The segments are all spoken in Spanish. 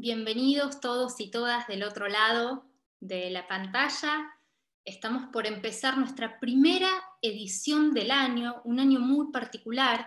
Bienvenidos todos y todas del otro lado de la pantalla. Estamos por empezar nuestra primera edición del año, un año muy particular.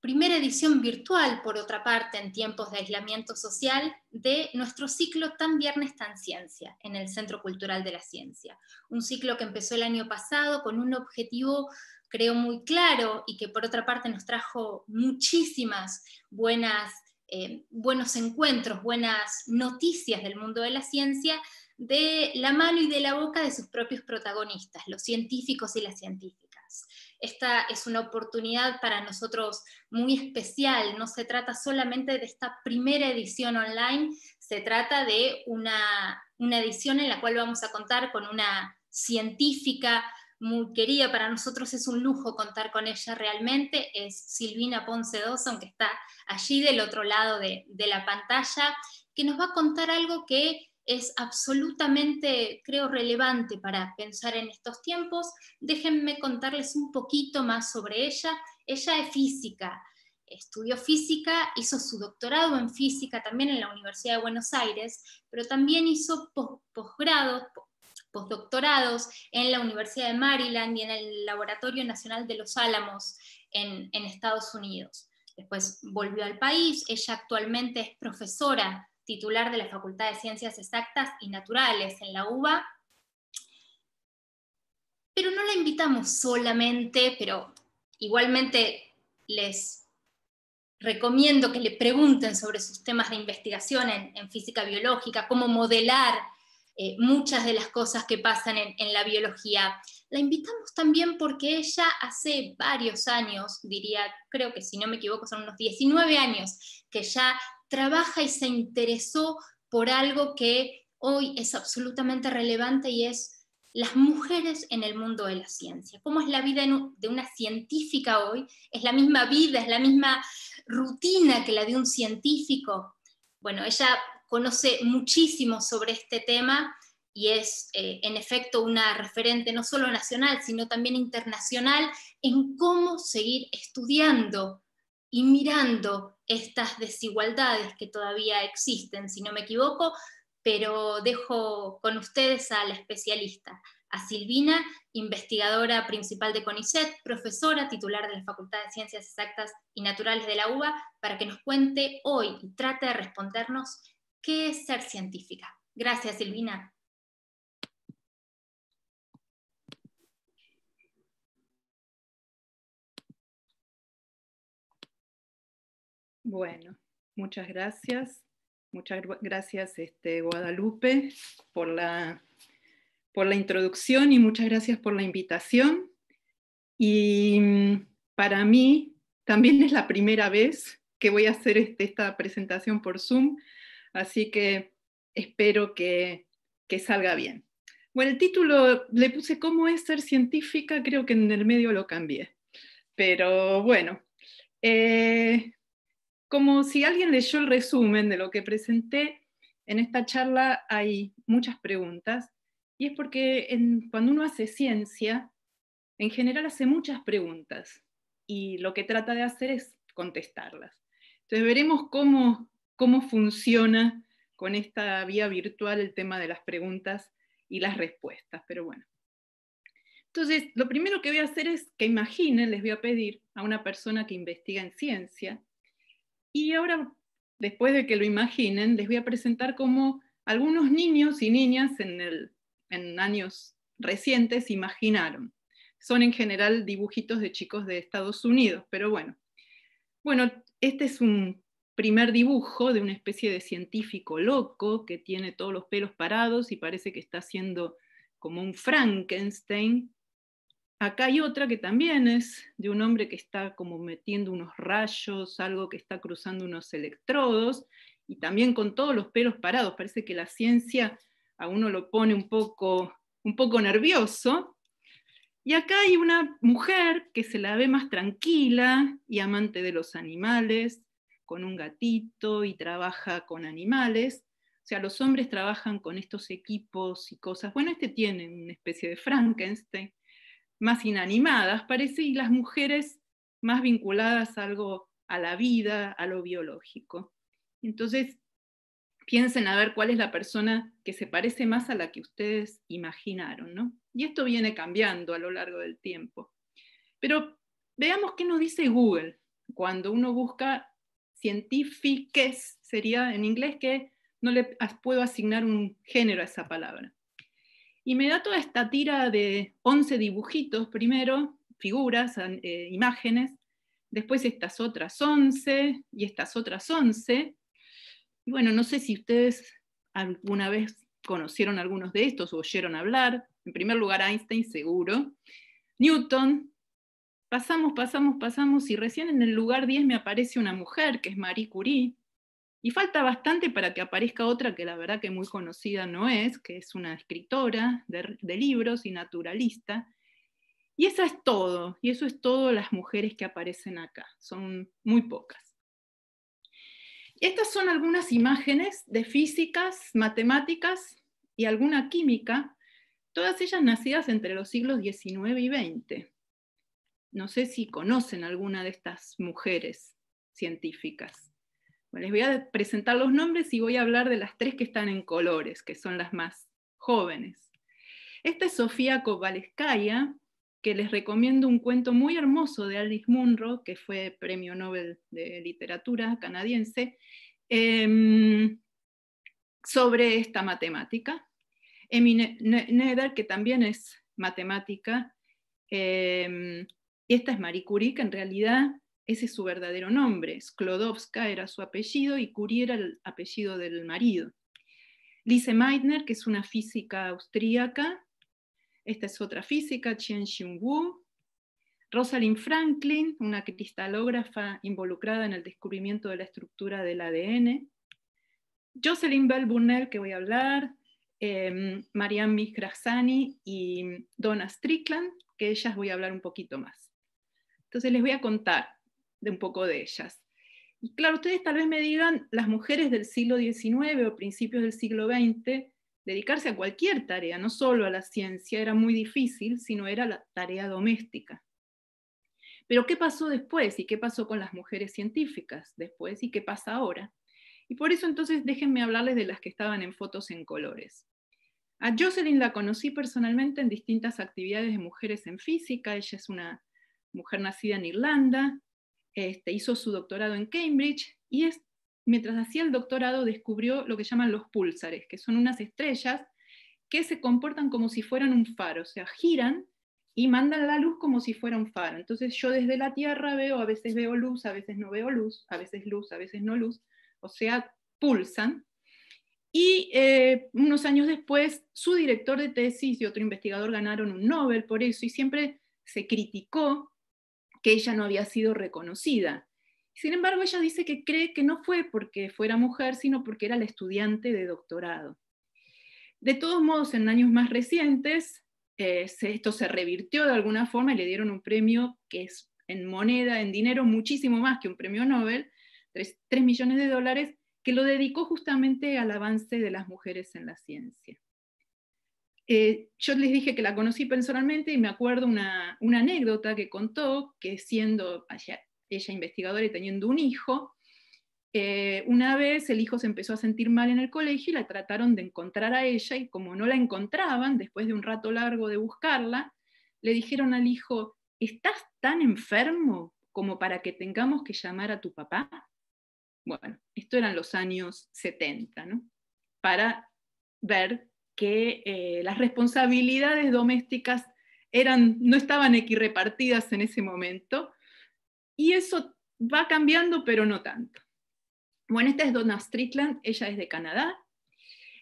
Primera edición virtual, por otra parte, en tiempos de aislamiento social, de nuestro ciclo Tan Viernes Tan Ciencia, en el Centro Cultural de la Ciencia. Un ciclo que empezó el año pasado con un objetivo creo muy claro y que por otra parte nos trajo muchísimas buenas eh, buenos encuentros, buenas noticias del mundo de la ciencia de la mano y de la boca de sus propios protagonistas, los científicos y las científicas. Esta es una oportunidad para nosotros muy especial, no se trata solamente de esta primera edición online, se trata de una, una edición en la cual vamos a contar con una científica muy querida, para nosotros es un lujo contar con ella realmente, es Silvina Ponce Dawson, aunque está allí del otro lado de, de la pantalla, que nos va a contar algo que es absolutamente, creo, relevante para pensar en estos tiempos. Déjenme contarles un poquito más sobre ella. Ella es física, estudió física, hizo su doctorado en física también en la Universidad de Buenos Aires, pero también hizo posgrados, doctorados en la Universidad de Maryland y en el Laboratorio Nacional de los Álamos en, Estados Unidos. Después volvió al país, ella actualmente es profesora titular de la Facultad de Ciencias Exactas y Naturales en la UBA. Pero no la invitamos solamente, pero igualmente les recomiendo que le pregunten sobre sus temas de investigación en física biológica, cómo modelar eh, muchas de las cosas que pasan en, la biología. La invitamos también porque ella hace varios años, diría, creo que si no me equivoco, son unos 19 años, que ya trabaja y se interesó por algo que hoy es absolutamente relevante y es las mujeres en el mundo de la ciencia. ¿Cómo es la vida de una científica hoy? ¿Es la misma vida, es la misma rutina que la de un científico? Bueno, ella conoce muchísimo sobre este tema y es eh, en efecto una referente no solo nacional, sino también internacional en cómo seguir estudiando y mirando estas desigualdades que todavía existen, si no me equivoco, pero dejo con ustedes a la especialista, a Silvina, investigadora principal de CONICET, profesora titular de la Facultad de Ciencias Exactas y Naturales de la UBA, para que nos cuente hoy y trate de respondernos ¿Qué es ser científica? Gracias, Silvina. Bueno, muchas gracias. Muchas gracias, este, Guadalupe, por la, introducción y muchas gracias por la invitación. Y mm, para mí también es la primera vez que voy a hacer este, esta presentación por Zoom, Así que espero que, salga bien. Bueno, el título le puse ¿Cómo es ser científica? Creo que en el medio lo cambié. Pero bueno, eh, como si alguien leyó el resumen de lo que presenté, en esta charla hay muchas preguntas y es porque cuando uno hace ciencia, en general hace muchas preguntas y lo que trata de hacer es contestarlas. Entonces veremos cómo cómo funciona con esta vía virtual el tema de las preguntas y las respuestas. Pero bueno. Entonces, lo primero que voy a hacer es que imaginen, les voy a pedir a una persona que investiga en ciencia, y ahora, después de que lo imaginen, les voy a presentar cómo algunos niños y niñas en, en años recientes imaginaron. Son en general dibujitos de chicos de Estados Unidos, pero bueno. Bueno, este es un primer dibujo de una especie de científico loco que tiene todos los pelos parados y parece que está haciendo como un Frankenstein. Acá hay otra que también es de un hombre que está como metiendo unos rayos, algo que está cruzando unos electrodos y también con todos los pelos parados. Parece que la ciencia a uno lo pone un poco, un poco nervioso. Y acá hay una mujer que se la ve más tranquila y amante de los animales, con un gatito y trabaja con animales. O sea, los hombres trabajan con estos equipos y cosas. Bueno, este tiene una especie de Frankenstein, más inanimadas, parece, y las mujeres más vinculadas a algo, a la vida, a lo biológico. Entonces, piensen a ver cuál es la persona que se parece más a la que ustedes imaginaron, ¿no? Y esto viene cambiando a lo largo del tiempo. Pero veamos qué nos dice Google cuando uno busca científiques sería en inglés, que no le puedo asignar un género a esa palabra. Y me da toda esta tira de 11 dibujitos primero, figuras, eh, imágenes, después estas otras 11 y estas otras 11. Y bueno, no sé si ustedes alguna vez conocieron algunos de estos o oyeron hablar. En primer lugar, Einstein seguro. Newton, Pasamos, pasamos, pasamos y recién en el lugar 10 me aparece una mujer que es Marie Curie. Y falta bastante para que aparezca otra que la verdad que muy conocida no es, que es una escritora de, libros y naturalista. Y eso es todo, y eso es todo las mujeres que aparecen acá, son muy pocas. Estas son algunas imágenes de físicas, matemáticas y alguna química, todas ellas nacidas entre los siglos XIX y XX. No sé si conocen alguna de estas mujeres científicas. les voy a presentar los nombres y voy a hablar de las tres que están en colores, que son las más jóvenes. Esta es Sofía Kovaleskaya, que les recomiendo un cuento muy hermoso de Alice Munro, que fue premio Nobel de Literatura canadiense, em, sobre esta matemática. Emi Neder, que también es matemática, em, y esta es Marie Curie, que en realidad ese es su verdadero nombre. Sklodowska era su apellido y Curie era el apellido del marido. Lise Meitner, que es una física austríaca. Esta es otra física, Chien Xing-Wu. Rosalind Franklin, una cristalógrafa involucrada en el descubrimiento de la estructura del ADN. Jocelyn Bell Burnell, que voy a hablar, em, Marianne Mishrahzani y Donna Strickland, que ellas voy a hablar un poquito más. Entonces les voy a contar de un poco de ellas. Y claro, ustedes tal vez me digan, las mujeres del siglo XIX o principios del siglo XX, dedicarse a cualquier tarea, no solo a la ciencia, era muy difícil, sino era la tarea doméstica. Pero ¿qué pasó después? ¿Y qué pasó con las mujeres científicas después? ¿Y qué pasa ahora? Y por eso entonces déjenme hablarles de las que estaban en fotos en colores. A Jocelyn la conocí personalmente en distintas actividades de mujeres en física. Ella es una mujer nacida en Irlanda, este, hizo su doctorado en Cambridge y es, mientras hacía el doctorado descubrió lo que llaman los púlsares, que son unas estrellas que se comportan como si fueran un faro, o sea, giran y mandan la luz como si fuera un faro. Entonces yo desde la Tierra veo, a veces veo luz, a veces no veo luz, a veces luz, a veces no luz, o sea, pulsan. Y eh, unos años después, su director de tesis y otro investigador ganaron un Nobel por eso, y siempre se criticó que ella no había sido reconocida. Sin embargo, ella dice que cree que no fue porque fuera mujer, sino porque era la estudiante de doctorado. De todos modos, en años más recientes, eh, esto se revirtió de alguna forma y le dieron un premio que es en moneda, en dinero, muchísimo más que un premio Nobel, 3 millones de dólares, que lo dedicó justamente al avance de las mujeres en la ciencia. Eh, yo les dije que la conocí personalmente y me acuerdo una, anécdota que contó que siendo ella, investigadora y teniendo un hijo, eh, una vez el hijo se empezó a sentir mal en el colegio y la trataron de encontrar a ella y como no la encontraban, después de un rato largo de buscarla, le dijeron al hijo, ¿estás tan enfermo como para que tengamos que llamar a tu papá? Bueno, esto eran los años 70, ¿no? Para ver que eh, las responsabilidades domésticas eran, no estaban equirepartidas en ese momento, y eso va cambiando, pero no tanto. Bueno, esta es Donna Strickland, ella es de Canadá,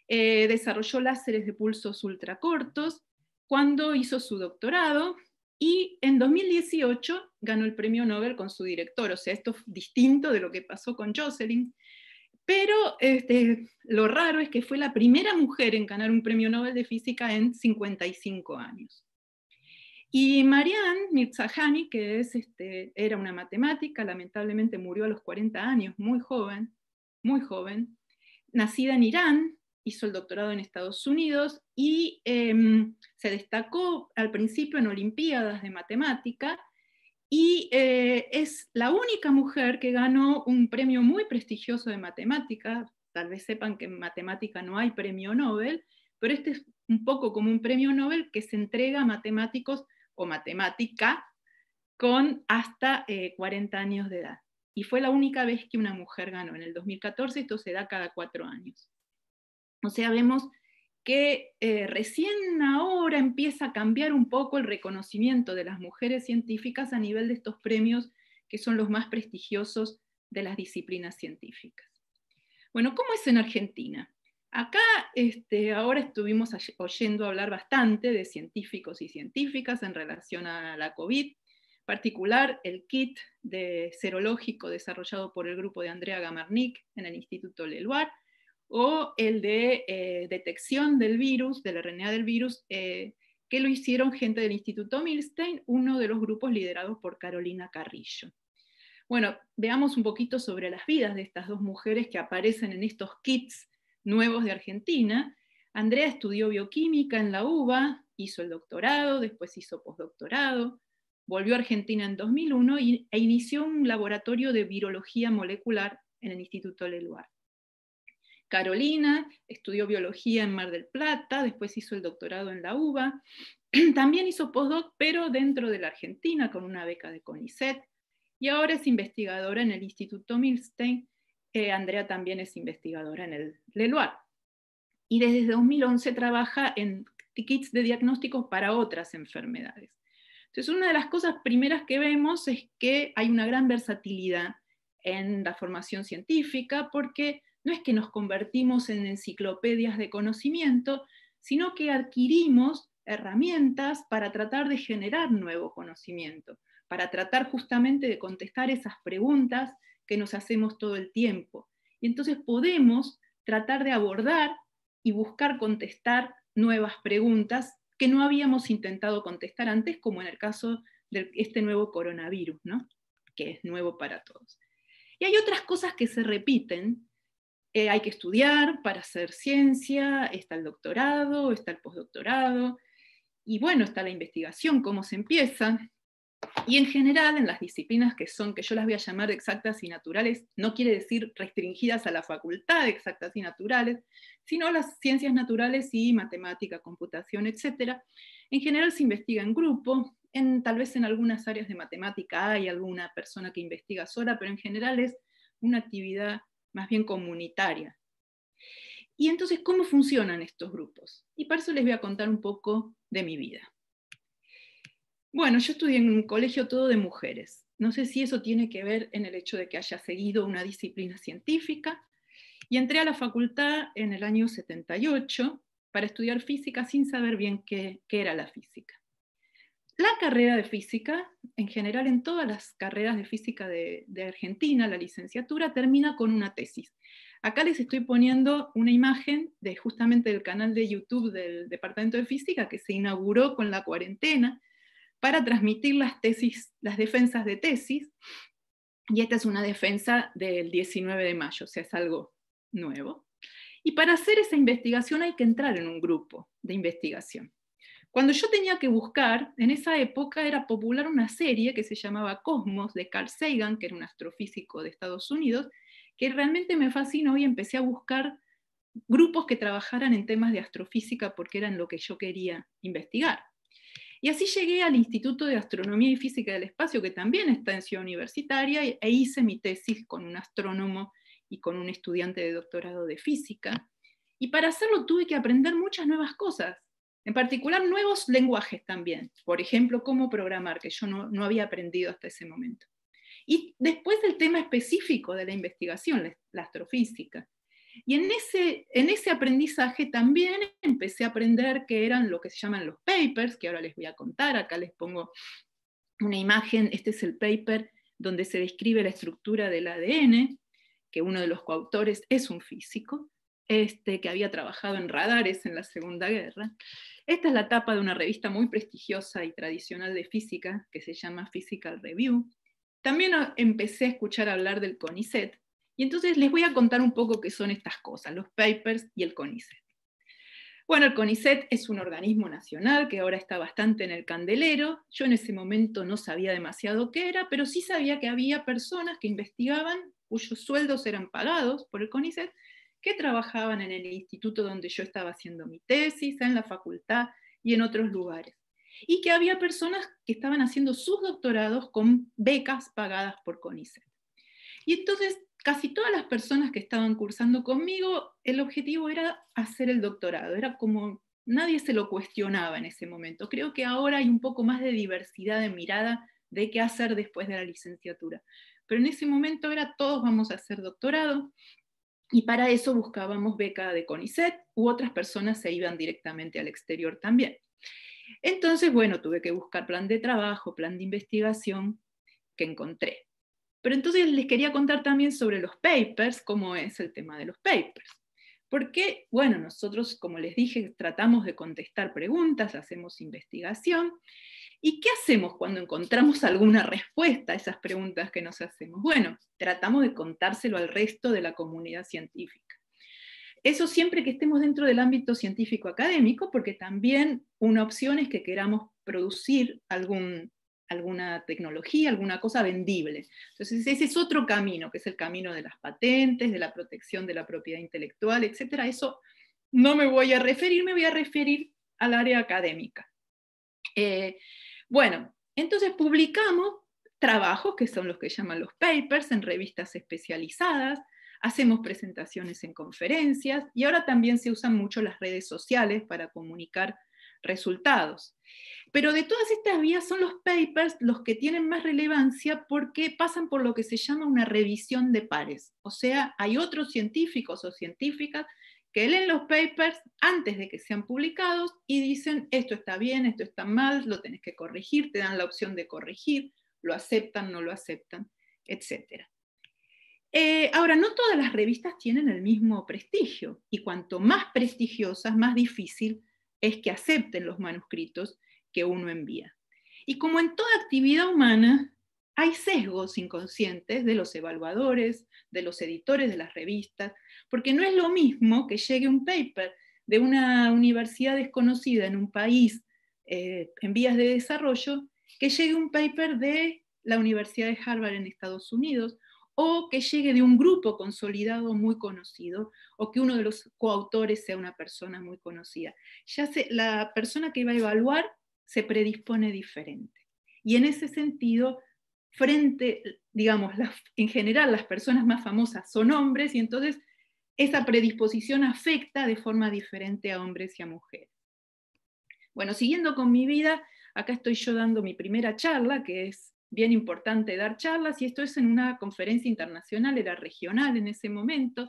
eh, desarrolló láseres de pulsos ultracortos cuando hizo su doctorado y en 2018 ganó el premio Nobel con su director, o sea, esto es distinto de lo que pasó con Jocelyn. Pero este, lo raro es que fue la primera mujer en ganar un premio Nobel de Física en 55 años. Y Marianne Mirzahani, que este, era una matemática, lamentablemente murió a los 40 años, muy joven, muy joven, nacida en Irán, hizo el doctorado en Estados Unidos y em, se destacó al principio en Olimpiadas de Matemática y eh, es la única mujer que ganó un premio muy prestigioso de matemática. Tal vez sepan que en matemática no hay premio Nobel, pero este es un poco como un premio Nobel que se entrega a matemáticos o matemática con hasta 40 eh, años de edad. Y fue la única vez que una mujer ganó. En el 2014 esto se da cada cuatro años. O sea, vemos que eh, recién ahora empieza a cambiar un poco el reconocimiento de las mujeres científicas a nivel de estos premios que son los más prestigiosos de las disciplinas científicas. Bueno, ¿cómo es en Argentina? Acá este, ahora estuvimos oyendo hablar bastante de científicos y científicas en relación a la COVID, en particular el kit de serológico desarrollado por el grupo de Andrea Gamarnik en el Instituto Leluar, o el de eh, detección del virus, de la RNA del virus, eh, que lo hicieron gente del Instituto Milstein, uno de los grupos liderados por Carolina Carrillo. Bueno, veamos un poquito sobre las vidas de estas dos mujeres que aparecen en estos kits nuevos de Argentina. Andrea estudió bioquímica en la UBA, hizo el doctorado, después hizo postdoctorado, volvió a Argentina en 2001 e inició un laboratorio de virología molecular en el Instituto Leluar. Carolina, estudió biología en Mar del Plata, después hizo el doctorado en la UBA, también hizo postdoc, pero dentro de la Argentina, con una beca de CONICET, y ahora es investigadora en el Instituto Milstein. Andrea también es investigadora en el LELUAR. Y desde 2011 trabaja en kits de diagnósticos para otras enfermedades. Entonces, una de las cosas primeras que vemos es que hay una gran versatilidad en la formación científica porque no es que nos convertimos en enciclopedias de conocimiento, sino que adquirimos herramientas para tratar de generar nuevo conocimiento, para tratar justamente de contestar esas preguntas que nos hacemos todo el tiempo. Y entonces podemos tratar de abordar y buscar contestar nuevas preguntas que no habíamos intentado contestar antes, como en el caso de este nuevo coronavirus, que es nuevo para todos. Y hay otras cosas que se repiten eh, hay que estudiar para hacer ciencia, está el doctorado, está el postdoctorado, y bueno, está la investigación, cómo se empieza. Y en general, en las disciplinas que son, que yo las voy a llamar exactas y naturales, no quiere decir restringidas a la facultad de exactas y naturales, sino las ciencias naturales y matemática, computación, etc. En general se investiga en grupo, en, tal vez en algunas áreas de matemática hay alguna persona que investiga sola, pero en general es una actividad más bien comunitaria. Y entonces, ¿cómo funcionan estos grupos? Y para eso les voy a contar un poco de mi vida. Bueno, yo estudié en un colegio todo de mujeres. No sé si eso tiene que ver en el hecho de que haya seguido una disciplina científica. Y entré a la facultad en el año 78 para estudiar física sin saber bien qué era la física la carrera de física, en general en todas las carreras de física de, Argentina, la licenciatura termina con una tesis. Acá les estoy poniendo una imagen de justamente del canal de YouTube del Departamento de Física que se inauguró con la cuarentena para transmitir las tesis, las defensas de tesis. Y esta es una defensa del 19 de mayo, o sea, es algo nuevo. Y para hacer esa investigación hay que entrar en un grupo de investigación. Cuando yo tenía que buscar, en esa época era popular una serie que se llamaba Cosmos de Carl Sagan, que era un astrofísico de Estados Unidos, que realmente me fascinó y empecé a buscar grupos que trabajaran en temas de astrofísica porque eran lo que yo quería investigar. Y así llegué al Instituto de Astronomía y Física del Espacio, que también está en Ciudad Universitaria, e, e hice mi tesis con un astrónomo y con un estudiante de doctorado de física. Y para hacerlo tuve que aprender muchas nuevas cosas en particular, nuevos lenguajes también. Por ejemplo, cómo programar, que yo no, había aprendido hasta ese momento. Y después del tema específico de la investigación, la, astrofísica. Y en ese, en ese aprendizaje también empecé a aprender que eran lo que se llaman los papers, que ahora les voy a contar. Acá les pongo una imagen. Este es el paper donde se describe la estructura del ADN, que uno de los coautores es un físico. Este, que había trabajado en radares en la Segunda Guerra. Esta es la tapa de una revista muy prestigiosa y tradicional de física, que se llama Physical Review. También empecé a escuchar hablar del CONICET, y entonces les voy a contar un poco qué son estas cosas, los papers y el CONICET. Bueno, el CONICET es un organismo nacional que ahora está bastante en el candelero. Yo en ese momento no sabía demasiado qué era, pero sí sabía que había personas que investigaban, cuyos sueldos eran pagados por el CONICET, que trabajaban en el instituto donde yo estaba haciendo mi tesis, en la facultad y en otros lugares. Y que había personas que estaban haciendo sus doctorados con becas pagadas por CONICET. Y entonces casi todas las personas que estaban cursando conmigo, el objetivo era hacer el doctorado, era como nadie se lo cuestionaba en ese momento. Creo que ahora hay un poco más de diversidad de mirada de qué hacer después de la licenciatura. Pero en ese momento era todos vamos a hacer doctorado, y para eso buscábamos beca de CONICET u otras personas se iban directamente al exterior también. Entonces, bueno, tuve que buscar plan de trabajo, plan de investigación que encontré. Pero entonces les quería contar también sobre los papers, cómo es el tema de los papers. Porque, bueno, nosotros, como les dije, tratamos de contestar preguntas, hacemos investigación, ¿Y qué hacemos cuando encontramos alguna respuesta a esas preguntas que nos hacemos? Bueno, tratamos de contárselo al resto de la comunidad científica. Eso siempre que estemos dentro del ámbito científico académico, porque también una opción es que queramos producir alguna tecnología, alguna cosa vendible. Entonces, ese es otro camino, que es el camino de las patentes, de la protección de la propiedad intelectual, etc. Eso no me voy a referir, me voy a referir al área académica. Eh, bueno, entonces publicamos trabajos que son los que llaman los papers en revistas especializadas, hacemos presentaciones en conferencias y ahora también se usan mucho las redes sociales para comunicar resultados. Pero de todas estas vías son los papers los que tienen más relevancia porque pasan por lo que se llama una revisión de pares. O sea, hay otros científicos o científicas que leen los papers antes de que sean publicados y dicen, esto está bien, esto está mal, lo tienes que corregir, te dan la opción de corregir, lo aceptan, no lo aceptan, etc. Eh, ahora, no todas las revistas tienen el mismo prestigio y cuanto más prestigiosas, más difícil es que acepten los manuscritos que uno envía. Y como en toda actividad humana, hay sesgos inconscientes de los evaluadores, de los editores de las revistas, porque no es lo mismo que llegue un paper de una universidad desconocida en un país eh, en vías de desarrollo, que llegue un paper de la Universidad de Harvard en Estados Unidos, o que llegue de un grupo consolidado muy conocido, o que uno de los coautores sea una persona muy conocida. Ya la persona que va a evaluar se predispone diferente. Y en ese sentido, frente, digamos, en general las personas más famosas son hombres y entonces esa predisposición afecta de forma diferente a hombres y a mujeres. Bueno, siguiendo con mi vida, acá estoy yo dando mi primera charla, que es bien importante dar charlas, y esto es en una conferencia internacional, era regional en ese momento.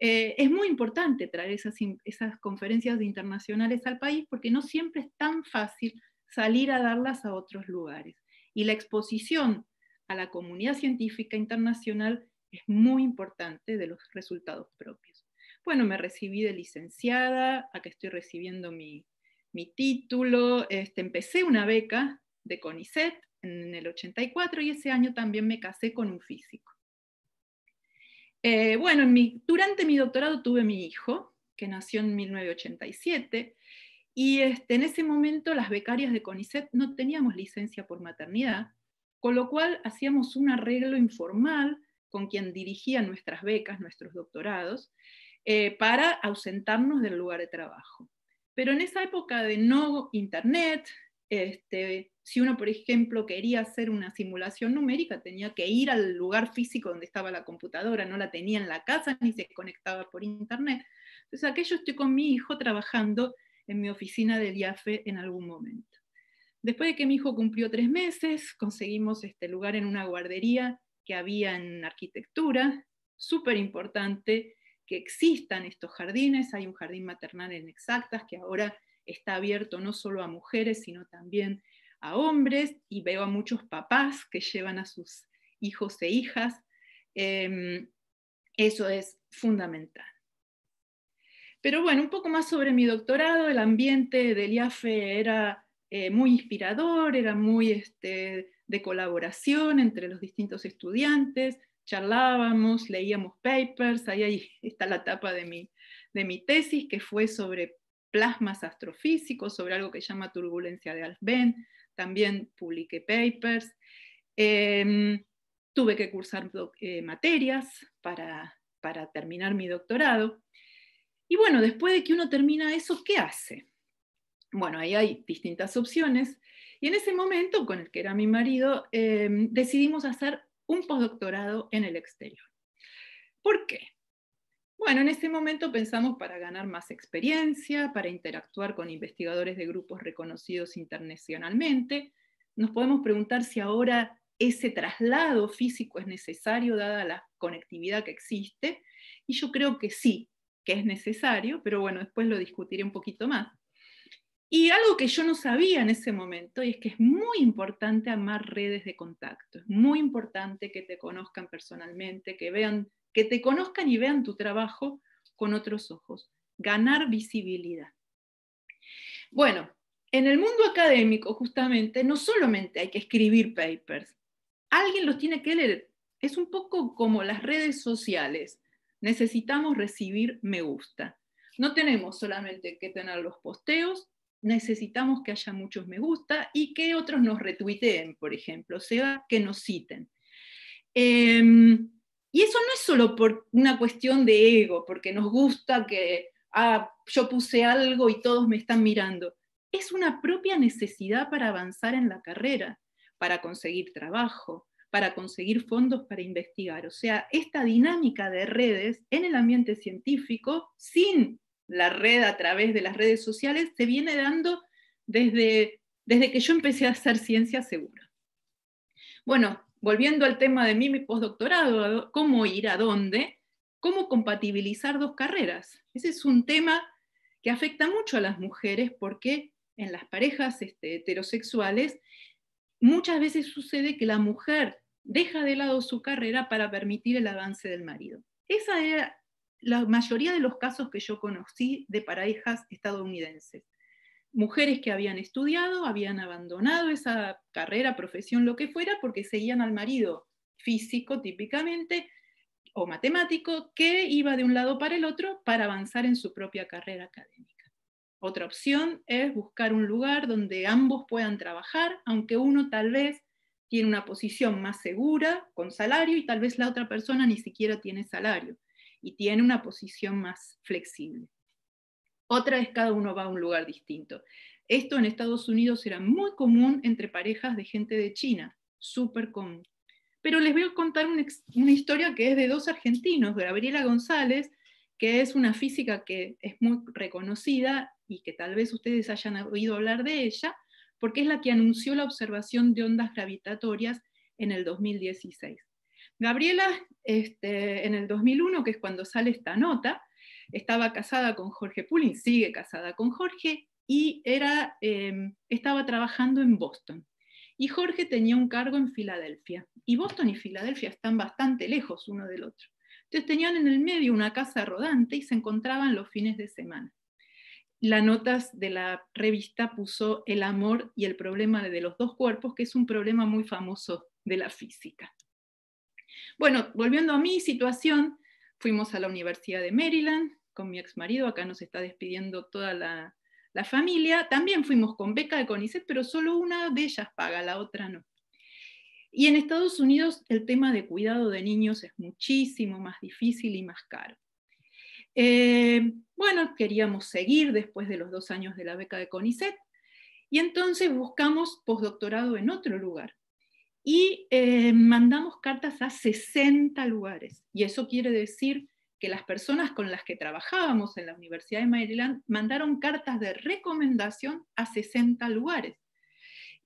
Eh, es muy importante traer esas, esas conferencias internacionales al país porque no siempre es tan fácil salir a darlas a otros lugares. Y la exposición a la comunidad científica internacional es muy importante de los resultados propios. Bueno, me recibí de licenciada, acá estoy recibiendo mi, mi título, este, empecé una beca de CONICET en el 84 y ese año también me casé con un físico. Eh, bueno, durante mi doctorado tuve mi hijo, que nació en 1987, y este, en ese momento las becarias de CONICET no teníamos licencia por maternidad, con lo cual hacíamos un arreglo informal con quien dirigía nuestras becas, nuestros doctorados, eh, para ausentarnos del lugar de trabajo. Pero en esa época de no internet, este, si uno, por ejemplo, quería hacer una simulación numérica, tenía que ir al lugar físico donde estaba la computadora, no la tenía en la casa ni se conectaba por internet. Entonces, aquello estoy con mi hijo trabajando en mi oficina del IAFE en algún momento. Después de que mi hijo cumplió tres meses, conseguimos este lugar en una guardería que había en arquitectura, súper importante que existan estos jardines, hay un jardín maternal en Exactas que ahora está abierto no solo a mujeres, sino también a hombres, y veo a muchos papás que llevan a sus hijos e hijas, em, eso es fundamental. Pero bueno, un poco más sobre mi doctorado, el ambiente del IAFE era eh, muy inspirador, era muy este, de colaboración entre los distintos estudiantes, charlábamos, leíamos papers, ahí, está la tapa de mi, tesis, que fue sobre plasmas astrofísicos, sobre algo que llama turbulencia de Alfvén, también publiqué papers. Em, tuve que cursar eh, materias para, para, terminar mi doctorado. Y bueno, después de que uno termina eso, ¿qué hace? Bueno, ahí hay distintas opciones. Y en ese momento, con el que era mi marido, em, decidimos hacer un postdoctorado en el exterior. ¿Por qué? Bueno, en ese momento pensamos para ganar más experiencia, para interactuar con investigadores de grupos reconocidos internacionalmente. Nos podemos preguntar si ahora ese traslado físico es necesario dada la conectividad que existe. Y yo creo que sí, que es necesario, pero bueno, después lo discutiré un poquito más. Y algo que yo no sabía en ese momento, y es que es muy importante amar redes de contacto, es muy importante que te conozcan personalmente, que vean, que te conozcan y vean tu trabajo con otros ojos, ganar visibilidad. Bueno, en el mundo académico justamente no solamente hay que escribir papers, alguien los tiene que leer. Es un poco como las redes sociales, necesitamos recibir me gusta. No tenemos solamente que tener los posteos, necesitamos que haya muchos me gusta y que otros nos retuiteen, por ejemplo, o sea, que nos citen. Em, y eso no es solo por una cuestión de ego, porque nos gusta que ah, yo puse algo y todos me están mirando. Es una propia necesidad para avanzar en la carrera, para conseguir trabajo, para conseguir fondos para investigar. O sea, esta dinámica de redes en el ambiente científico, sin la red a través de las redes sociales se viene dando desde, desde que yo empecé a hacer ciencia segura. Bueno, volviendo al tema de mí, mi postdoctorado, cómo ir a dónde, cómo compatibilizar dos carreras. Ese es un tema que afecta mucho a las mujeres porque en las parejas este, heterosexuales muchas veces sucede que la mujer deja de lado su carrera para permitir el avance del marido. Esa era la mayoría de los casos que yo conocí de parejas estadounidenses. Mujeres que habían estudiado, habían abandonado esa carrera, profesión, lo que fuera, porque seguían al marido físico típicamente o matemático que iba de un lado para el otro para avanzar en su propia carrera académica. Otra opción es buscar un lugar donde ambos puedan trabajar, aunque uno tal vez tiene una posición más segura con salario y tal vez la otra persona ni siquiera tiene salario y tiene una posición más flexible. Otra es cada uno va a un lugar distinto. Esto en Estados Unidos era muy común entre parejas de gente de China, súper común. Pero les voy a contar una, una, historia que es de dos argentinos, Gabriela González, que es una física que es muy reconocida y que tal vez ustedes hayan oído hablar de ella, porque es la que anunció la observación de ondas gravitatorias en el 2016. Gabriela este, en el 2001, que es cuando sale esta nota, estaba casada con Jorge Pulling, sigue casada con Jorge, y em, estaba trabajando en Boston. Y Jorge tenía un cargo en Filadelfia. Y Boston y Filadelfia están bastante lejos uno del otro. Entonces tenían en el medio una casa rodante y se encontraban los fines de semana. La notas de la revista puso el amor y el problema de los dos cuerpos, que es un problema muy famoso de la física. Bueno, volviendo a mi situación, fuimos a la Universidad de Maryland con mi ex marido, acá nos está despidiendo toda la, familia. También fuimos con beca de CONICET, pero solo una de ellas paga, la otra no. Y en Estados Unidos el tema de cuidado de niños es muchísimo más difícil y más caro. Eh, bueno, queríamos seguir después de los dos años de la beca de CONICET y entonces buscamos postdoctorado en otro lugar y eh, mandamos cartas a 60 lugares. Y eso quiere decir que las personas con las que trabajábamos en la Universidad de Maryland mandaron cartas de recomendación a 60 lugares.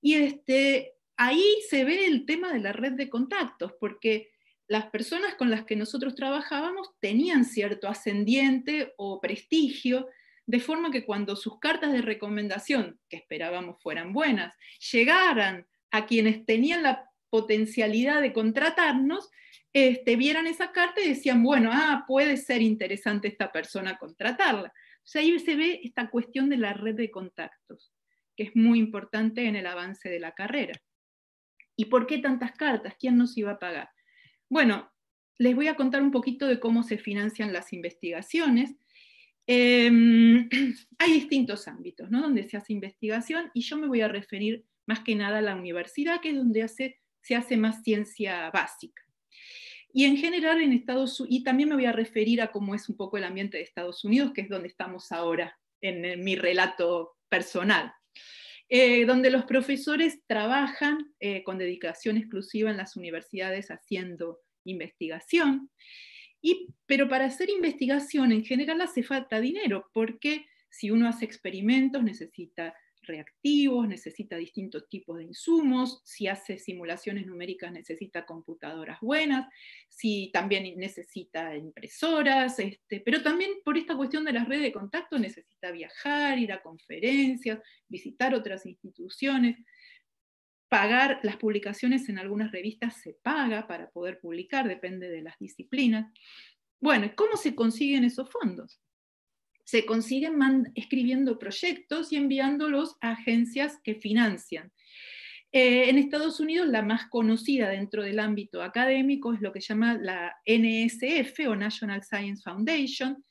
Y este, ahí se ve el tema de la red de contactos, porque las personas con las que nosotros trabajábamos tenían cierto ascendiente o prestigio, de forma que cuando sus cartas de recomendación, que esperábamos fueran buenas, llegaran a quienes tenían la potencialidad de contratarnos, este, vieran esa carta y decían, bueno, ah, puede ser interesante esta persona contratarla. O sea, ahí se ve esta cuestión de la red de contactos, que es muy importante en el avance de la carrera. ¿Y por qué tantas cartas? ¿Quién nos iba a pagar? Bueno, les voy a contar un poquito de cómo se financian las investigaciones. Em, hay distintos ámbitos ¿no? donde se hace investigación y yo me voy a referir más que nada a la universidad, que es donde hace se hace más ciencia básica. Y en general en Estados Unidos, y también me voy a referir a cómo es un poco el ambiente de Estados Unidos, que es donde estamos ahora en, mi relato personal, eh, donde los profesores trabajan eh, con dedicación exclusiva en las universidades haciendo investigación. Y, pero para hacer investigación en general hace falta dinero, porque si uno hace experimentos necesita reactivos, necesita distintos tipos de insumos, si hace simulaciones numéricas necesita computadoras buenas, si también necesita impresoras, este, pero también por esta cuestión de las redes de contacto necesita viajar, ir a conferencias, visitar otras instituciones, pagar las publicaciones en algunas revistas se paga para poder publicar, depende de las disciplinas. Bueno, ¿cómo se consiguen esos fondos? se consiguen escribiendo proyectos y enviándolos a agencias que financian. Eh, en Estados Unidos la más conocida dentro del ámbito académico es lo que llama la NSF o National Science Foundation,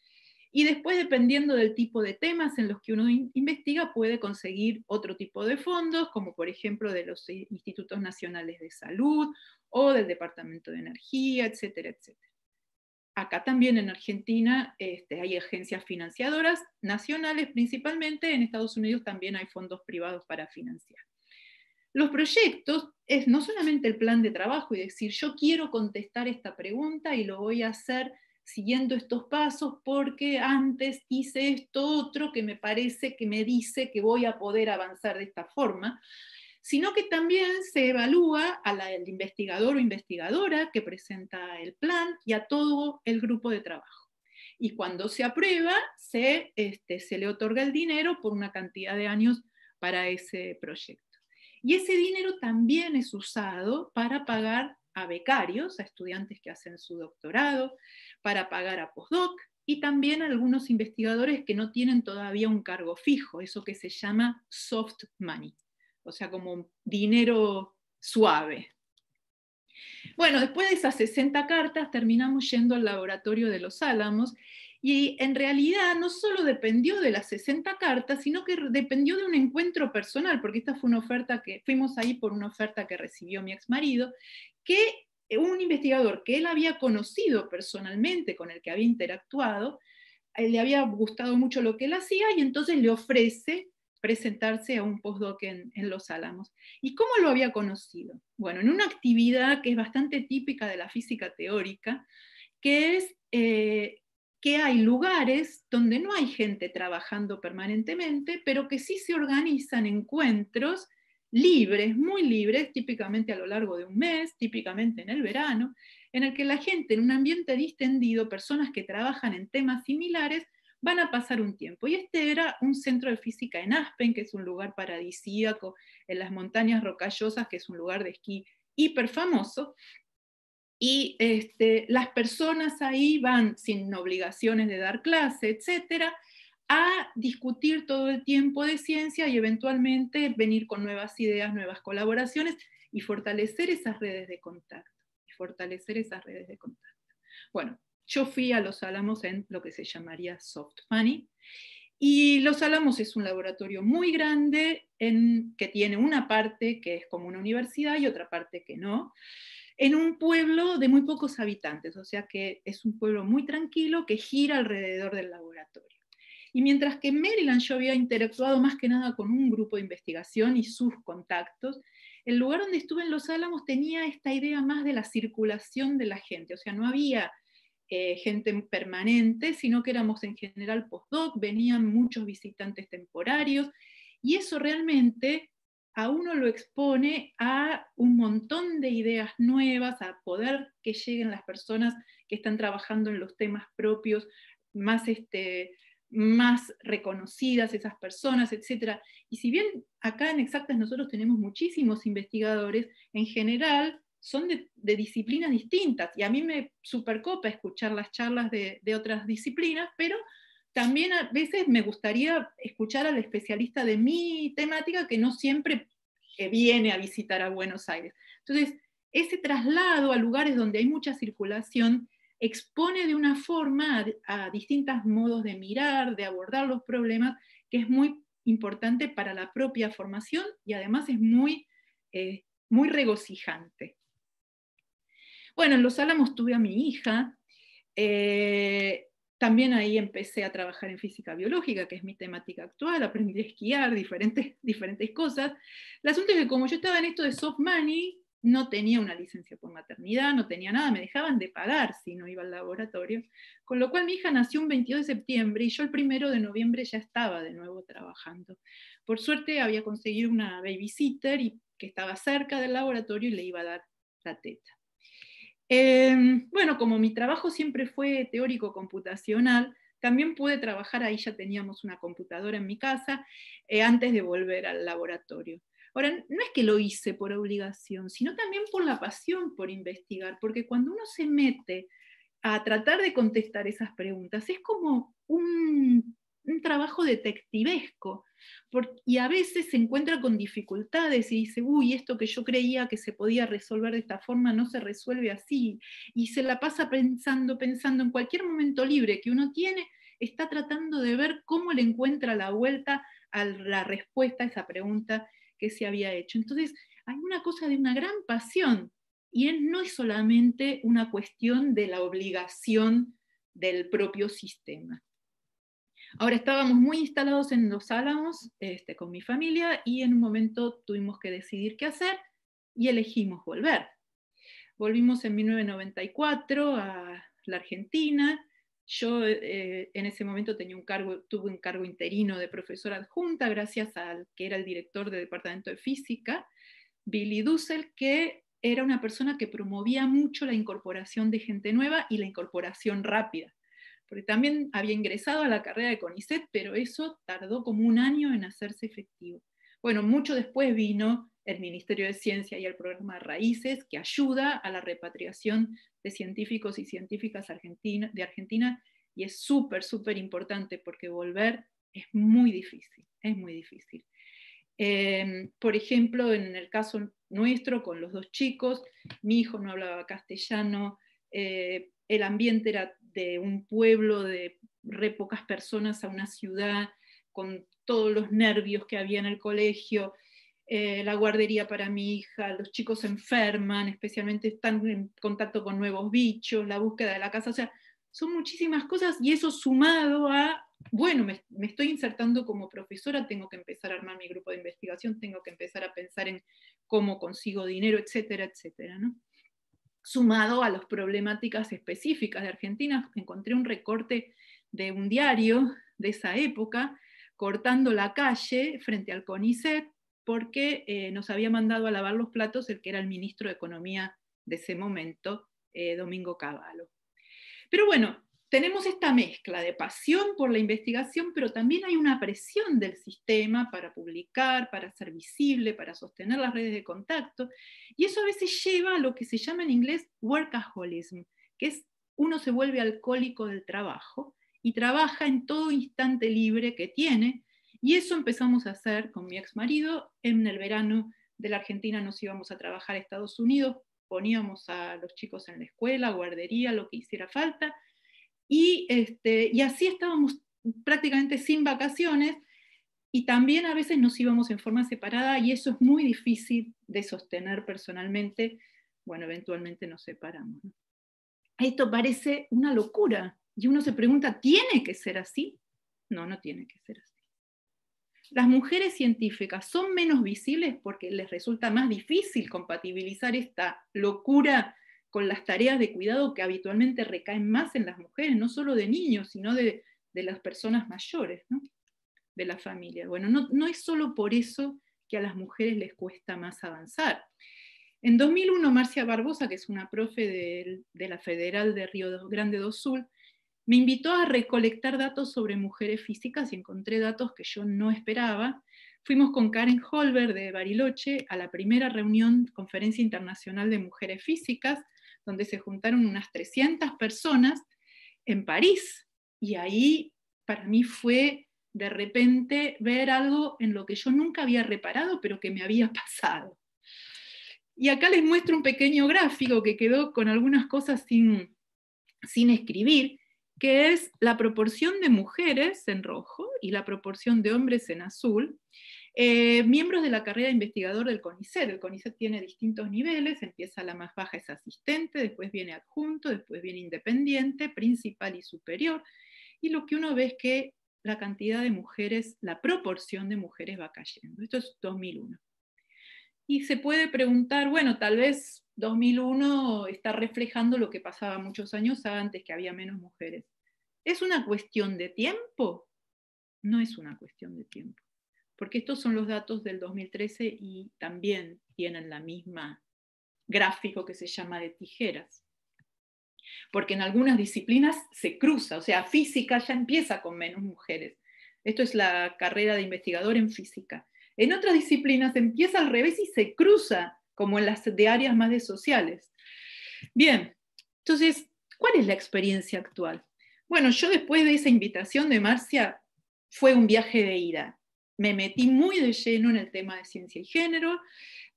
y después, dependiendo del tipo de temas en los que uno investiga, puede conseguir otro tipo de fondos, como por ejemplo de los eh, Institutos Nacionales de Salud o del Departamento de Energía, etcétera, etcétera. Acá también en Argentina este, hay agencias financiadoras nacionales principalmente, en Estados Unidos también hay fondos privados para financiar. Los proyectos es no solamente el plan de trabajo y decir yo quiero contestar esta pregunta y lo voy a hacer siguiendo estos pasos porque antes hice esto otro que me parece que me dice que voy a poder avanzar de esta forma, sino que también se evalúa al investigador o investigadora que presenta el plan y a todo el grupo de trabajo. Y cuando se aprueba, se, este, se le otorga el dinero por una cantidad de años para ese proyecto. Y ese dinero también es usado para pagar a becarios, a estudiantes que hacen su doctorado, para pagar a postdoc y también a algunos investigadores que no tienen todavía un cargo fijo, eso que se llama soft money o sea, como dinero suave. Bueno, después de esas 60 cartas terminamos yendo al laboratorio de los Álamos y en realidad no solo dependió de las 60 cartas, sino que dependió de un encuentro personal, porque esta fue una oferta que fuimos ahí por una oferta que recibió mi exmarido, que eh, un investigador que él había conocido personalmente, con el que había interactuado, le había gustado mucho lo que él hacía y entonces le ofrece presentarse a un postdoc en, Los Álamos. ¿Y cómo lo había conocido? Bueno, en una actividad que es bastante típica de la física teórica, que es eh, que hay lugares donde no hay gente trabajando permanentemente, pero que sí se organizan encuentros libres, muy libres, típicamente a lo largo de un mes, típicamente en el verano, en el que la gente en un ambiente distendido, personas que trabajan en temas similares, van a pasar un tiempo. Y este era un centro de física en Aspen, que es un lugar paradisíaco en las montañas rocallosas, que es un lugar de esquí hiper famoso. Y este, las personas ahí van sin obligaciones de dar clase, etcétera, a discutir todo el tiempo de ciencia y eventualmente venir con nuevas ideas, nuevas colaboraciones y fortalecer esas redes de contacto. Y fortalecer esas redes de contacto. Bueno, yo fui a Los Álamos en lo que se llamaría soft Funny. Y Los Álamos es un laboratorio muy grande en, que tiene una parte que es como una universidad y otra parte que no, en un pueblo de muy pocos habitantes, o sea que es un pueblo muy tranquilo que gira alrededor del laboratorio. Y mientras que en Maryland yo había interactuado más que nada con un grupo de investigación y sus contactos, el lugar donde estuve en Los Álamos tenía esta idea más de la circulación de la gente, o sea, no había eh, gente permanente, sino que éramos en general postdoc, venían muchos visitantes temporarios, y eso realmente a uno lo expone a un montón de ideas nuevas, a poder que lleguen las personas que están trabajando en los temas propios más, este, más reconocidas, esas personas, etc. Y si bien acá en Exactas nosotros tenemos muchísimos investigadores, en general son de, disciplinas distintas y a mí me supercopa escuchar las charlas de, otras disciplinas, pero también a veces me gustaría escuchar al especialista de mi temática que no siempre eh, viene a visitar a Buenos Aires. Entonces, ese traslado a lugares donde hay mucha circulación expone de una forma a, distintos modos de mirar, de abordar los problemas, que es muy importante para la propia formación y además es muy eh, regocijante. Bueno, en Los Álamos tuve a mi hija. Eh, también ahí empecé a trabajar en física biológica, que es mi temática actual, aprendí a esquiar, diferentes, diferentes cosas. El asunto es que como yo estaba en esto de soft money, no tenía una licencia por maternidad, no tenía nada, me dejaban de pagar si no iba al laboratorio, con lo cual mi hija nació un 22 de septiembre y yo el primero de noviembre ya estaba de nuevo trabajando. Por suerte había conseguido una babysitter y, que estaba cerca del laboratorio y le iba a dar la teta. Em, bueno, como mi trabajo siempre fue teórico computacional, también pude trabajar ahí, ya teníamos una computadora en mi casa, eh, antes de volver al laboratorio. Ahora, no es que lo hice por obligación, sino también por la pasión por investigar, porque cuando uno se mete a tratar de contestar esas preguntas, es como un trabajo detectivesco, y a veces se encuentra con dificultades y dice, uy, esto que yo creía que se podía resolver de esta forma no se resuelve así. Y se la pasa pensando, pensando en cualquier momento libre que uno tiene, está tratando de ver cómo le encuentra la vuelta a la respuesta a esa pregunta que se había hecho. Entonces, hay una cosa de una gran pasión y no es solamente una cuestión de la obligación del propio sistema. Ahora estábamos muy instalados en Los Álamos este, con mi familia y en un momento tuvimos que decidir qué hacer y elegimos volver. Volvimos en 1994 a la Argentina. Yo eh, en ese momento tenía un cargo, tuve un cargo interino de profesora adjunta gracias al que era el director del Departamento de Física, Billy Dussel, que era una persona que promovía mucho la incorporación de gente nueva y la incorporación rápida porque también había ingresado a la carrera de CONICET, pero eso tardó como un año en hacerse efectivo. Bueno, mucho después vino el Ministerio de Ciencia y el programa Raíces, que ayuda a la repatriación de científicos y científicas de Argentina, y es súper, súper importante porque volver es muy difícil, es muy difícil. Eh, por ejemplo, en el caso nuestro, con los dos chicos, mi hijo no hablaba castellano, eh, el ambiente era de un pueblo de re pocas personas a una ciudad con todos los nervios que había en el colegio, eh, la guardería para mi hija, los chicos enferman, especialmente están en contacto con nuevos bichos, la búsqueda de la casa, o sea, son muchísimas cosas y eso sumado a, bueno, me, me estoy insertando como profesora, tengo que empezar a armar mi grupo de investigación, tengo que empezar a pensar en cómo consigo dinero, etcétera, etcétera, ¿no? sumado a las problemáticas específicas de Argentina. Encontré un recorte de un diario de esa época, cortando la calle frente al CONICET, porque eh, nos había mandado a lavar los platos el que era el ministro de Economía de ese momento, eh, Domingo Cavallo. Pero bueno, tenemos esta mezcla de pasión por la investigación, pero también hay una presión del sistema para publicar, para ser visible, para sostener las redes de contacto, y eso a veces lleva a lo que se llama en inglés workaholism, que es uno se vuelve alcohólico del trabajo y trabaja en todo instante libre que tiene, y eso empezamos a hacer con mi ex marido en el verano de la Argentina nos íbamos a trabajar a Estados Unidos, poníamos a los chicos en la escuela, guardería, lo que hiciera falta, este, y, así estábamos prácticamente sin vacaciones y también a veces nos íbamos en forma separada y eso es muy difícil de sostener personalmente. Bueno, eventualmente nos separamos. Esto parece una locura y uno se pregunta, ¿tiene que ser así? No, no tiene que ser así. Las mujeres científicas son menos visibles porque les resulta más difícil compatibilizar esta locura con las tareas de cuidado que habitualmente recaen más en las mujeres, no solo de niños, sino de, las personas mayores, de la familia. Bueno, no, es solo por eso que a las mujeres les cuesta más avanzar. En 2001, Marcia Barbosa, que es una profe de, la Federal de Río Grande do Sul, me invitó a recolectar datos sobre mujeres físicas y encontré datos que yo no esperaba. Fuimos con Karen Holber de Bariloche a la primera reunión, conferencia internacional de mujeres físicas, donde se juntaron unas 300 personas en París. Y ahí para mí fue de repente ver algo en lo que yo nunca había reparado, pero que me había pasado. Y acá les muestro un pequeño gráfico que quedó con algunas cosas sin, sin escribir, que es la proporción de mujeres en rojo y la proporción de hombres en azul. Eh, miembros de la carrera de investigador del CONICET. El CONICET tiene distintos niveles, empieza la más baja es asistente, después viene adjunto, después viene independiente, principal y superior. Y lo que uno ve es que la cantidad de mujeres, la proporción de mujeres va cayendo. Esto es 2001. Y se puede preguntar, bueno, tal vez 2001 está reflejando lo que pasaba muchos años antes, que había menos mujeres. ¿Es una cuestión de tiempo? No es una cuestión de tiempo porque estos son los datos del 2013 y también tienen la misma gráfico que se llama de tijeras. Porque en algunas disciplinas se cruza, o sea, física ya empieza con menos mujeres. Esto es la carrera de investigador en física. En otras disciplinas empieza al revés y se cruza, como en las de áreas más de sociales. Bien, entonces, ¿cuál es la experiencia actual? Bueno, yo después de esa invitación de Marcia, fue un viaje de ida me metí muy de lleno en el tema de ciencia y género,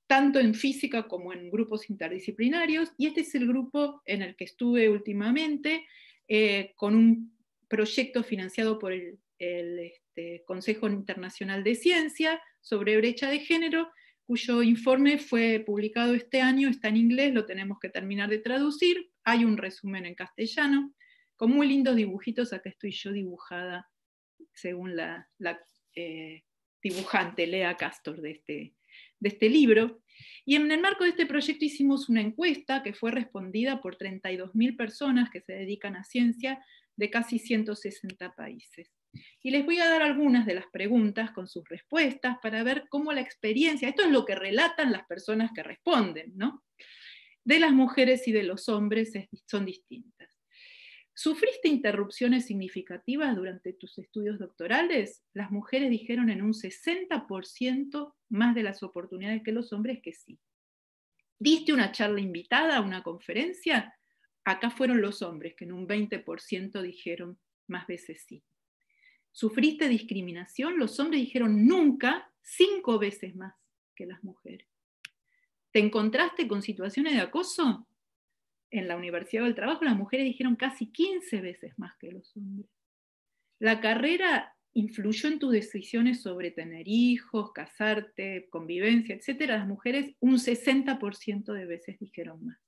tanto en física como en grupos interdisciplinarios, y este es el grupo en el que estuve últimamente eh, con un proyecto financiado por el, este, Consejo Internacional de Ciencia sobre brecha de género, cuyo informe fue publicado este año, está en inglés, lo tenemos que terminar de traducir, hay un resumen en castellano, con muy lindos dibujitos, acá estoy yo dibujada según la, eh, dibujante, Lea Castor, de este, de este libro. Y en el marco de este proyecto hicimos una encuesta que fue respondida por 32.000 personas que se dedican a ciencia de casi 160 países. Y les voy a dar algunas de las preguntas con sus respuestas para ver cómo la experiencia, esto es lo que relatan las personas que responden, ¿no? De las mujeres y de los hombres son distintas. ¿Sufriste interrupciones significativas durante tus estudios doctorales? Las mujeres dijeron en un 60% más de las oportunidades que los hombres que sí. ¿Diste una charla invitada a una conferencia? Acá fueron los hombres que en un 20% dijeron más veces sí. ¿Sufriste discriminación? Los hombres dijeron nunca, cinco veces más que las mujeres. ¿Te encontraste con situaciones de acoso? en la Universidad del Trabajo las mujeres dijeron casi 15 veces más que los hombres. La carrera influyó en tus decisiones sobre tener hijos, casarte, convivencia, etcétera. Las mujeres un 60% de veces dijeron más.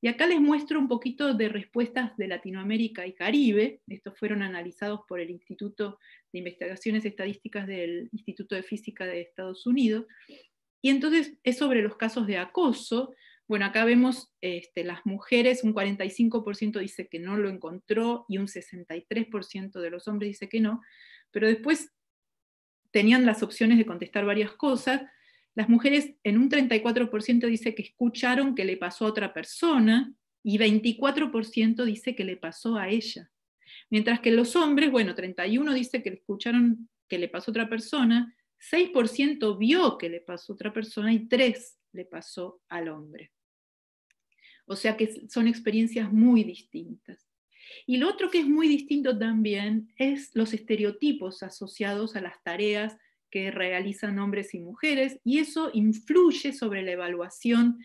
Y acá les muestro un poquito de respuestas de Latinoamérica y Caribe. Estos fueron analizados por el Instituto de Investigaciones Estadísticas del Instituto de Física de Estados Unidos. Y entonces es sobre los casos de acoso, bueno, acá vemos este, las mujeres, un 45% dice que no lo encontró y un 63% de los hombres dice que no, pero después tenían las opciones de contestar varias cosas. Las mujeres en un 34% dice que escucharon que le pasó a otra persona y 24% dice que le pasó a ella. Mientras que los hombres, bueno, 31 dice que escucharon que le pasó a otra persona, 6% vio que le pasó a otra persona y 3 le pasó al hombre. O sea que son experiencias muy distintas. Y lo otro que es muy distinto también es los estereotipos asociados a las tareas que realizan hombres y mujeres, y eso influye sobre la evaluación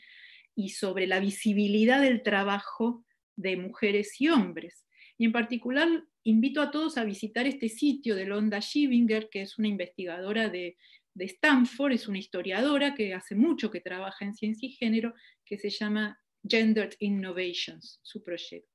y sobre la visibilidad del trabajo de mujeres y hombres. Y en particular, invito a todos a visitar este sitio de Londa Schiebinger que es una investigadora de, de Stanford, es una historiadora que hace mucho que trabaja en ciencia y género, que se llama Gendered Innovations, su proyecto.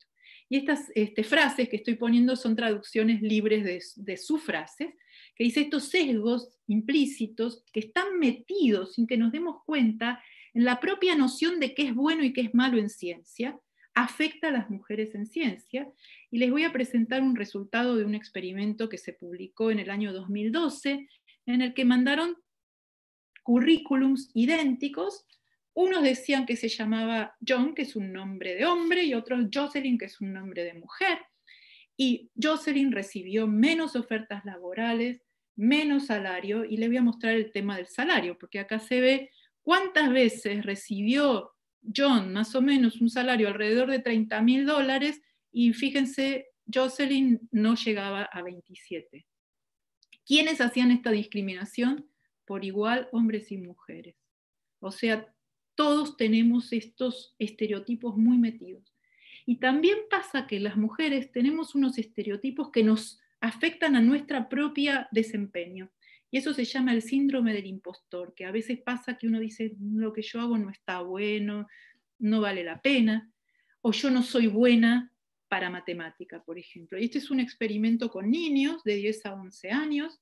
Y estas este, frases que estoy poniendo son traducciones libres de, su sus frases, que dice estos sesgos implícitos que están metidos sin que nos demos cuenta en la propia noción de qué es bueno y qué es malo en ciencia, afecta a las mujeres en ciencia. Y les voy a presentar un resultado de un experimento que se publicó en el año 2012, en el que mandaron currículums idénticos unos decían que se llamaba John, que es un nombre de hombre, y otros Jocelyn, que es un nombre de mujer. Y Jocelyn recibió menos ofertas laborales, menos salario, y le voy a mostrar el tema del salario, porque acá se ve cuántas veces recibió John más o menos un salario alrededor de 30 mil dólares, y fíjense, Jocelyn no llegaba a 27. ¿Quiénes hacían esta discriminación? Por igual hombres y mujeres. O sea, todos tenemos estos estereotipos muy metidos. Y también pasa que las mujeres tenemos unos estereotipos que nos afectan a nuestra propia desempeño. Y eso se llama el síndrome del impostor, que a veces pasa que uno dice, mm, lo que yo hago no está bueno, no vale la pena, o yo no soy buena para matemática, por ejemplo. Y este es un experimento con niños de 10 a 11 años,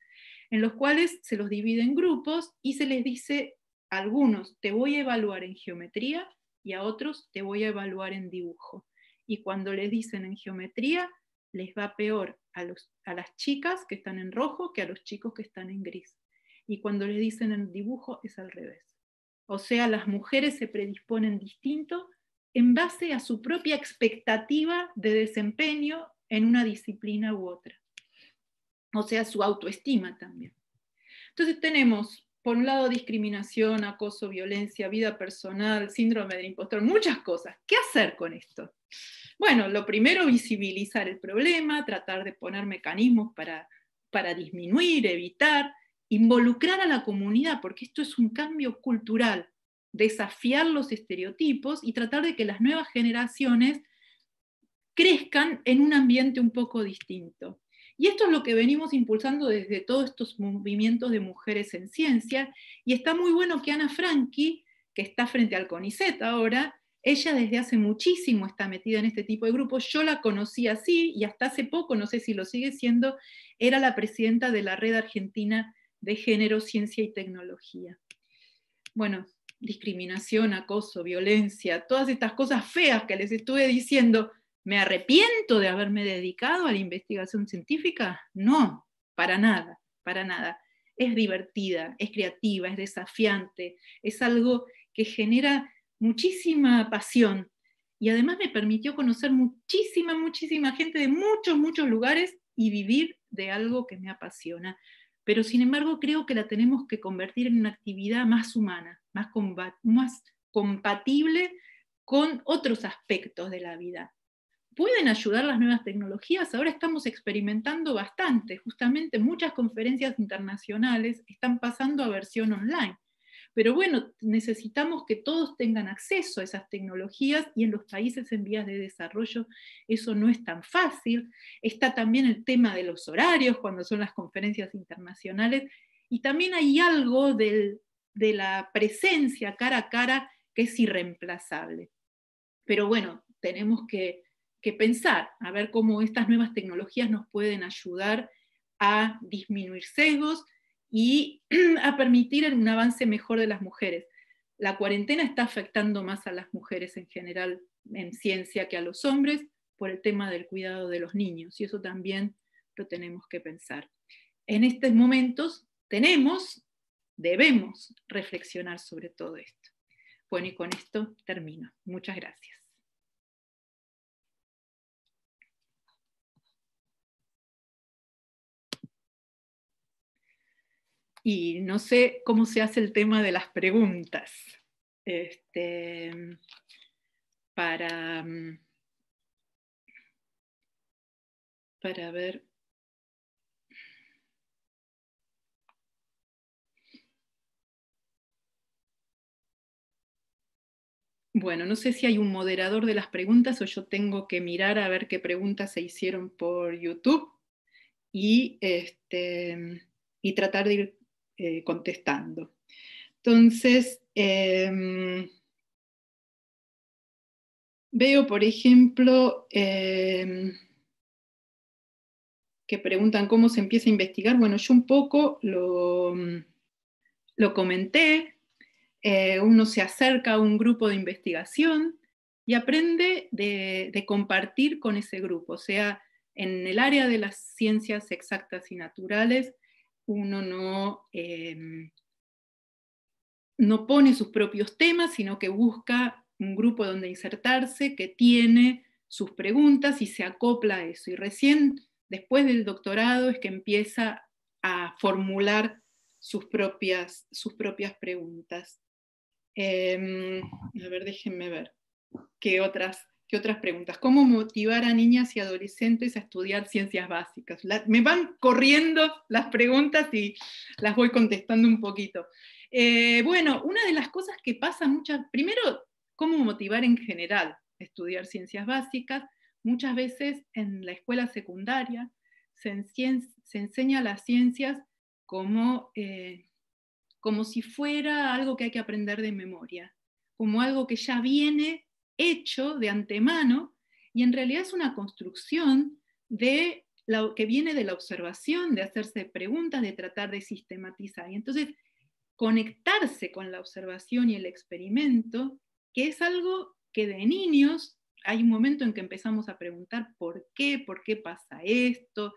en los cuales se los divide en grupos y se les dice algunos te voy a evaluar en geometría y a otros te voy a evaluar en dibujo. Y cuando les dicen en geometría, les va peor a, a las chicas que están en rojo que a los chicos que están en gris. Y cuando les dicen en dibujo es al revés. O sea, las mujeres se predisponen distinto en base a su propia expectativa de desempeño en una disciplina u otra. O sea, su autoestima también. Entonces tenemos por un lado discriminación, acoso, violencia, vida personal, síndrome del impostor, muchas cosas. ¿Qué hacer con esto? Bueno, lo primero, visibilizar el problema, tratar de poner mecanismos para, para disminuir, evitar, involucrar a la comunidad, porque esto es un cambio cultural, desafiar los estereotipos y tratar de que las nuevas generaciones crezcan en un ambiente un poco distinto. Y esto es lo que venimos impulsando desde todos estos movimientos de mujeres en ciencia. Y está muy bueno que Ana Franqui, que está frente al CONICET ahora, ella desde hace muchísimo está metida en este tipo de grupos. Yo la conocí así y hasta hace poco, no sé si lo sigue siendo, era la presidenta de la Red Argentina de Género, Ciencia y Tecnología. Bueno, discriminación, acoso, violencia, todas estas cosas feas que les estuve diciendo, ¿Me arrepiento de haberme dedicado a la investigación científica? No, para nada, para nada. Es divertida, es creativa, es desafiante, es algo que genera muchísima pasión y además me permitió conocer muchísima, muchísima gente de muchos, muchos lugares y vivir de algo que me apasiona. Pero sin embargo creo que la tenemos que convertir en una actividad más humana, más, más compatible con otros aspectos de la vida pueden ayudar las nuevas tecnologías. Ahora estamos experimentando bastante, justamente muchas conferencias internacionales están pasando a versión online. Pero bueno, necesitamos que todos tengan acceso a esas tecnologías y en los países en vías de desarrollo eso no es tan fácil. Está también el tema de los horarios cuando son las conferencias internacionales y también hay algo de la presencia cara a cara que es irreemplazable. Pero bueno, tenemos que que pensar, a ver cómo estas nuevas tecnologías nos pueden ayudar a disminuir sesgos y a permitir un avance mejor de las mujeres. La cuarentena está afectando más a las mujeres en general en ciencia que a los hombres por el tema del cuidado de los niños y eso también lo tenemos que pensar. En estos momentos tenemos, debemos reflexionar sobre todo esto. Bueno, y con esto termino. Muchas gracias. y no sé cómo se hace el tema de las preguntas. Este, para, mm, para ver. Bueno, no sé si hay un moderador de las preguntas o yo tengo que mirar a ver qué preguntas se hicieron por YouTube y este, tratar de ir eh, contestando. Entonces, em, veo, por ejemplo, em, que preguntan cómo se empieza a investigar. Bueno, yo un poco lo, comenté. Eh, uno se acerca a un grupo de investigación y aprende de, de, compartir con ese grupo. O sea, en el área de las ciencias exactas y naturales, uno no, em, no pone sus propios temas, sino que busca un grupo donde insertarse que tiene sus preguntas y se acopla a eso. Y recién después del doctorado es que empieza a formular sus propias, sus propias preguntas. Em, a ver, déjenme ver qué otras ¿Qué otras preguntas. ¿Cómo motivar a niñas y adolescentes a estudiar ciencias básicas? me van corriendo las preguntas y las voy contestando un poquito. Eh, bueno, una de las cosas que pasa muchas, primero, cómo motivar en general a estudiar ciencias básicas. Muchas veces en la escuela secundaria se, enseña, las ciencias como, eh, como si fuera algo que hay que aprender de memoria, como algo que ya viene hecho de antemano y en realidad es una construcción de lo que viene de la observación, de hacerse preguntas, de tratar de sistematizar. Y entonces, conectarse con la observación y el experimento, que es algo que de niños hay un momento en que empezamos a preguntar por qué, por qué pasa esto,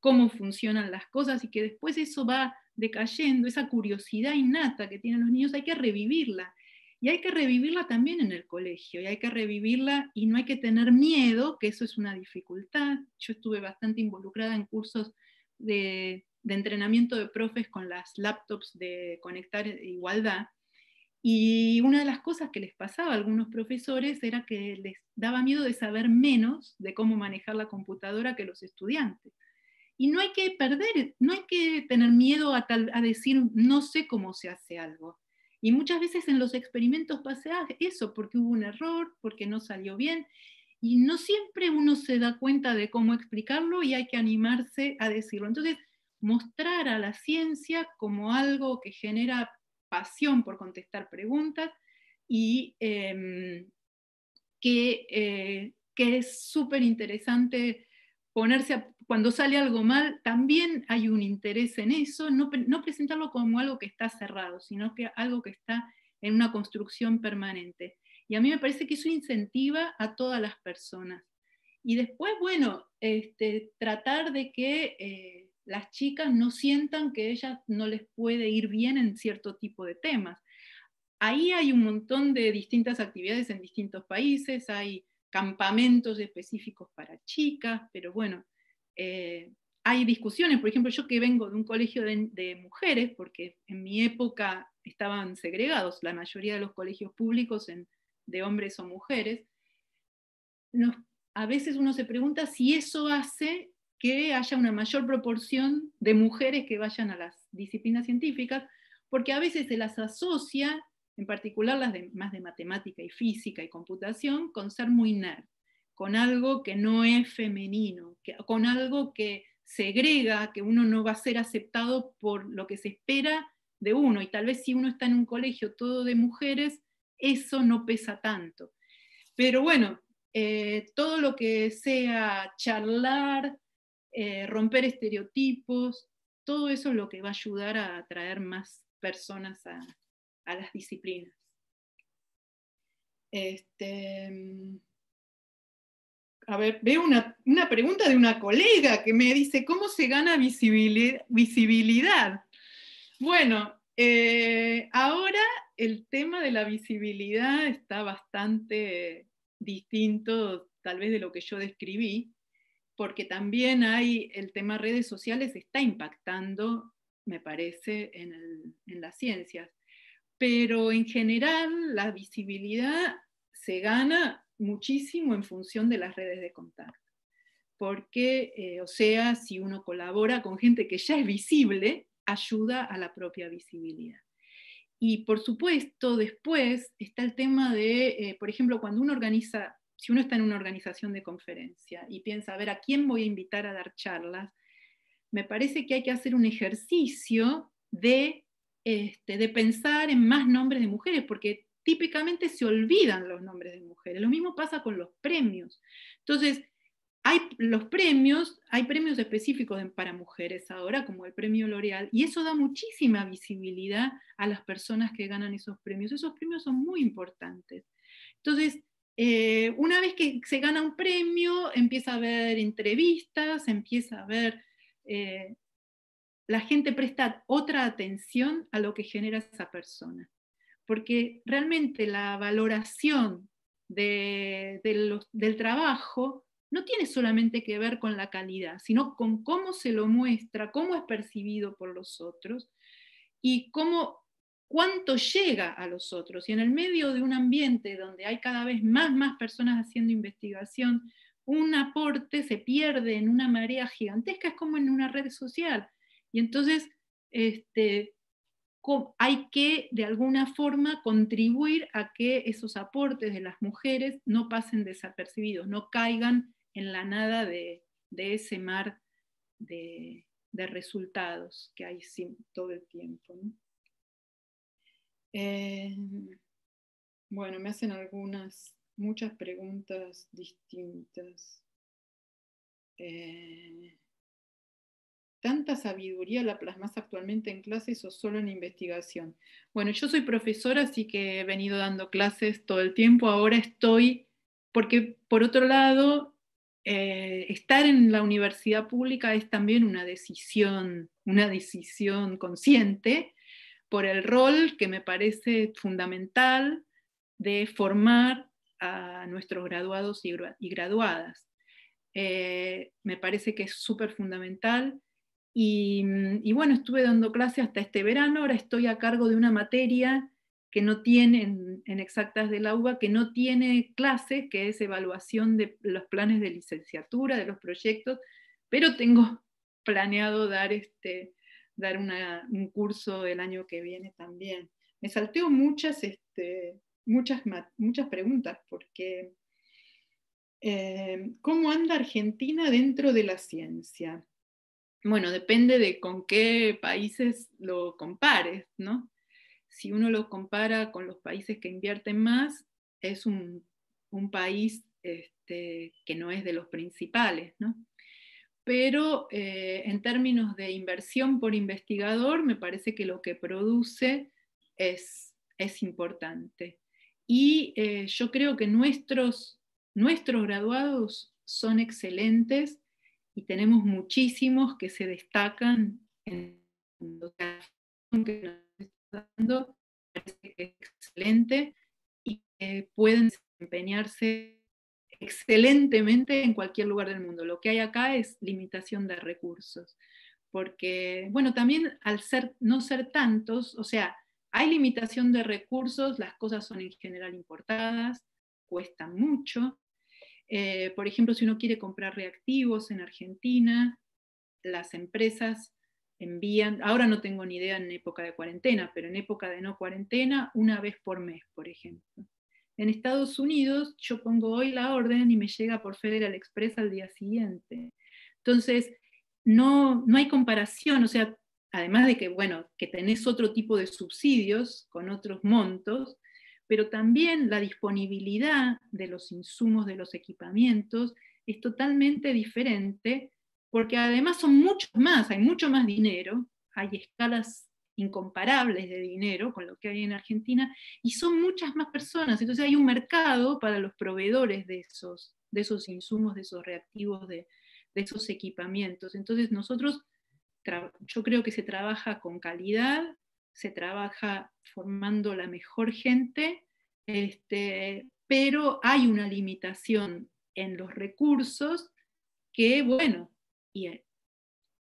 cómo funcionan las cosas y que después eso va decayendo, esa curiosidad innata que tienen los niños hay que revivirla y hay que revivirla también en el colegio, y hay que revivirla y no hay que tener miedo, que eso es una dificultad. Yo estuve bastante involucrada en cursos de, entrenamiento de profes con las laptops de Conectar Igualdad. Y una de las cosas que les pasaba a algunos profesores era que les daba miedo de saber menos de cómo manejar la computadora que los estudiantes. Y no hay que perder, no hay que tener miedo a decir no sé cómo se hace algo. Y muchas veces en los experimentos pasa eso, porque hubo un error, porque no salió bien, y no siempre uno se da cuenta de cómo explicarlo y hay que animarse a decirlo. Entonces, mostrar a la ciencia como algo que genera pasión por contestar preguntas y em, que, eh, que, es súper interesante ponerse a cuando sale algo mal, también hay un interés en eso, no, presentarlo como algo que está cerrado, sino que algo que está en una construcción permanente. Y a mí me parece que eso incentiva a todas las personas. Y después, bueno, este, tratar de que eh, las chicas no sientan que ellas no les puede ir bien en cierto tipo de temas. Ahí hay un montón de distintas actividades en distintos países, hay campamentos específicos para chicas, pero bueno, eh, hay discusiones, por ejemplo, yo que vengo de un colegio de, mujeres, porque en mi época estaban segregados la mayoría de los colegios públicos de hombres o mujeres, a veces uno se pregunta si eso hace que haya una mayor proporción de mujeres que vayan a las disciplinas científicas, porque a veces se las asocia, en particular las más de matemática y física y computación, con ser muy nerd, con algo que no es femenino, con algo que segrega, que uno no va a ser aceptado por lo que se espera de uno. Y tal vez si uno está en un colegio todo de mujeres, eso no pesa tanto. Pero bueno, eh, todo lo que sea charlar, eh, romper estereotipos, todo eso es lo que va a ayudar a atraer más personas a, a las disciplinas. Este, a ver, veo una, pregunta de una colega que me dice, ¿cómo se gana visibilidad? Bueno, eh, ahora el tema de la visibilidad está bastante distinto tal vez de lo que yo describí, porque también hay el tema redes sociales está impactando, me parece, en, en las ciencias. Pero en general la visibilidad se gana muchísimo en función de las redes de contacto. Porque, eh, o sea, si uno colabora con gente que ya es visible, ayuda a la propia visibilidad. Y por supuesto, después está el tema de, eh, por ejemplo, cuando uno organiza, si uno está en una organización de conferencia y piensa, a ver, ¿a quién voy a invitar a dar charlas? Me parece que hay que hacer un ejercicio de, este, de pensar en más nombres de mujeres, porque típicamente se olvidan los nombres de mujeres. Lo mismo pasa con los premios. Entonces, hay los premios, hay premios específicos para mujeres ahora, como el premio L'Oreal, y eso da muchísima visibilidad a las personas que ganan esos premios. Esos premios son muy importantes. Entonces, eh, una vez que se gana un premio, empieza a haber entrevistas, empieza a ver eh, la gente presta otra atención a lo que genera esa persona porque realmente la valoración del trabajo no tiene solamente que ver con la calidad, sino con cómo se lo muestra, cómo es percibido por los otros y cómo cuánto llega a los otros. Y en el medio de un ambiente donde hay cada vez más, más personas haciendo investigación, un aporte se pierde en una marea gigantesca, es como en una red social. Y entonces, este, hay que de alguna forma contribuir a que esos aportes de las mujeres no pasen desapercibidos, no caigan en la nada de, ese mar de, resultados que hay todo el tiempo. Eh, bueno, me hacen algunas, muchas preguntas distintas. Eh, ¿Tanta sabiduría la plasmas actualmente en clases o solo en investigación? Bueno, yo soy profesora, así que he venido dando clases todo el tiempo. Ahora estoy, porque por otro lado, eh, estar en la universidad pública es también una decisión, una decisión consciente por el rol que me parece fundamental de formar a nuestros graduados y, graduadas. Eh, me parece que es súper fundamental Mm, y, bueno, estuve dando clase hasta este verano, ahora estoy a cargo de una materia que no tiene, en, exactas de la UBA, que no tiene clases, que es evaluación de los planes de licenciatura, de los proyectos, pero tengo planeado dar, este, dar un curso el año que viene también. Me salteo muchas, este, muchas, preguntas porque, eh, ¿cómo anda Argentina dentro de la ciencia? bueno, depende de con qué países lo compares, ¿no? Si uno lo compara con los países que invierten más, es un, país este, que no es de los principales, ¿no? Pero eh, en términos de inversión por investigador, me parece que lo que produce es, importante. Y eh, yo creo que nuestros graduados son excelentes y tenemos muchísimos que se destacan en que nos está dando, parece que excelente y que pueden desempeñarse excelentemente en cualquier lugar del mundo. Lo que hay acá es limitación de recursos, porque, bueno, también al ser, no ser tantos, o sea, hay limitación de recursos, las cosas son en general importadas, cuestan mucho, eh, por ejemplo, si uno quiere comprar reactivos en Argentina, las empresas envían, ahora no tengo ni idea en época de cuarentena, pero en época de no cuarentena, una vez por mes, por ejemplo. En Estados Unidos yo pongo hoy la orden y me llega por Federal Express al día siguiente. Entonces, no, hay comparación, o sea, además de que, bueno, que tenés otro tipo de subsidios con otros montos, pero también la disponibilidad de los insumos, de los equipamientos, es totalmente diferente, porque además son muchos más, hay mucho más dinero, hay escalas incomparables de dinero con lo que hay en Argentina, y son muchas más personas, entonces hay un mercado para los proveedores de esos, de esos insumos, de esos reactivos, de, de esos equipamientos. Entonces nosotros, yo creo que se trabaja con calidad, se trabaja formando la mejor gente, este, pero hay una limitación en los recursos que, bueno, y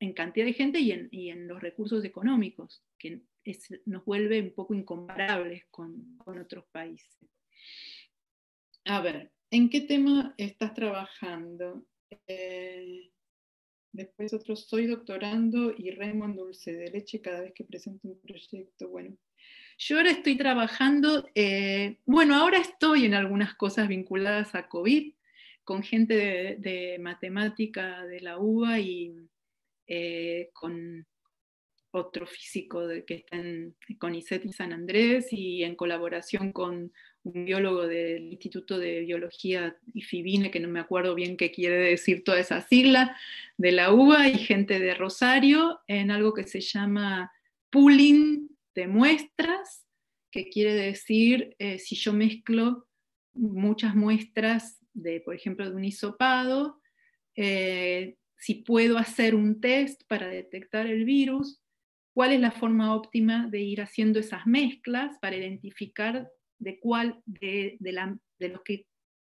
en cantidad de gente y en, los recursos económicos, que nos vuelve un poco incomparables con, otros países. A ver, ¿en qué tema estás trabajando? Eh, Después otro, soy doctorando y remo en dulce de leche cada vez que presento un proyecto. Bueno, yo ahora estoy trabajando, eh, bueno, ahora estoy en algunas cosas vinculadas a COVID, con gente de, matemática de la UBA y eh, con otro físico que está en CONICET y San Andrés y en colaboración con biólogo del Instituto de Biología y Fibine, que no me acuerdo bien qué quiere decir toda esa sigla, de la UBA y gente de Rosario en algo que se llama pooling de muestras, que quiere decir eh, si yo mezclo muchas muestras de, por ejemplo, de un hisopado, eh, si puedo hacer un test para detectar el virus, cuál es la forma óptima de ir haciendo esas mezclas para identificar de cuál de, la, de los que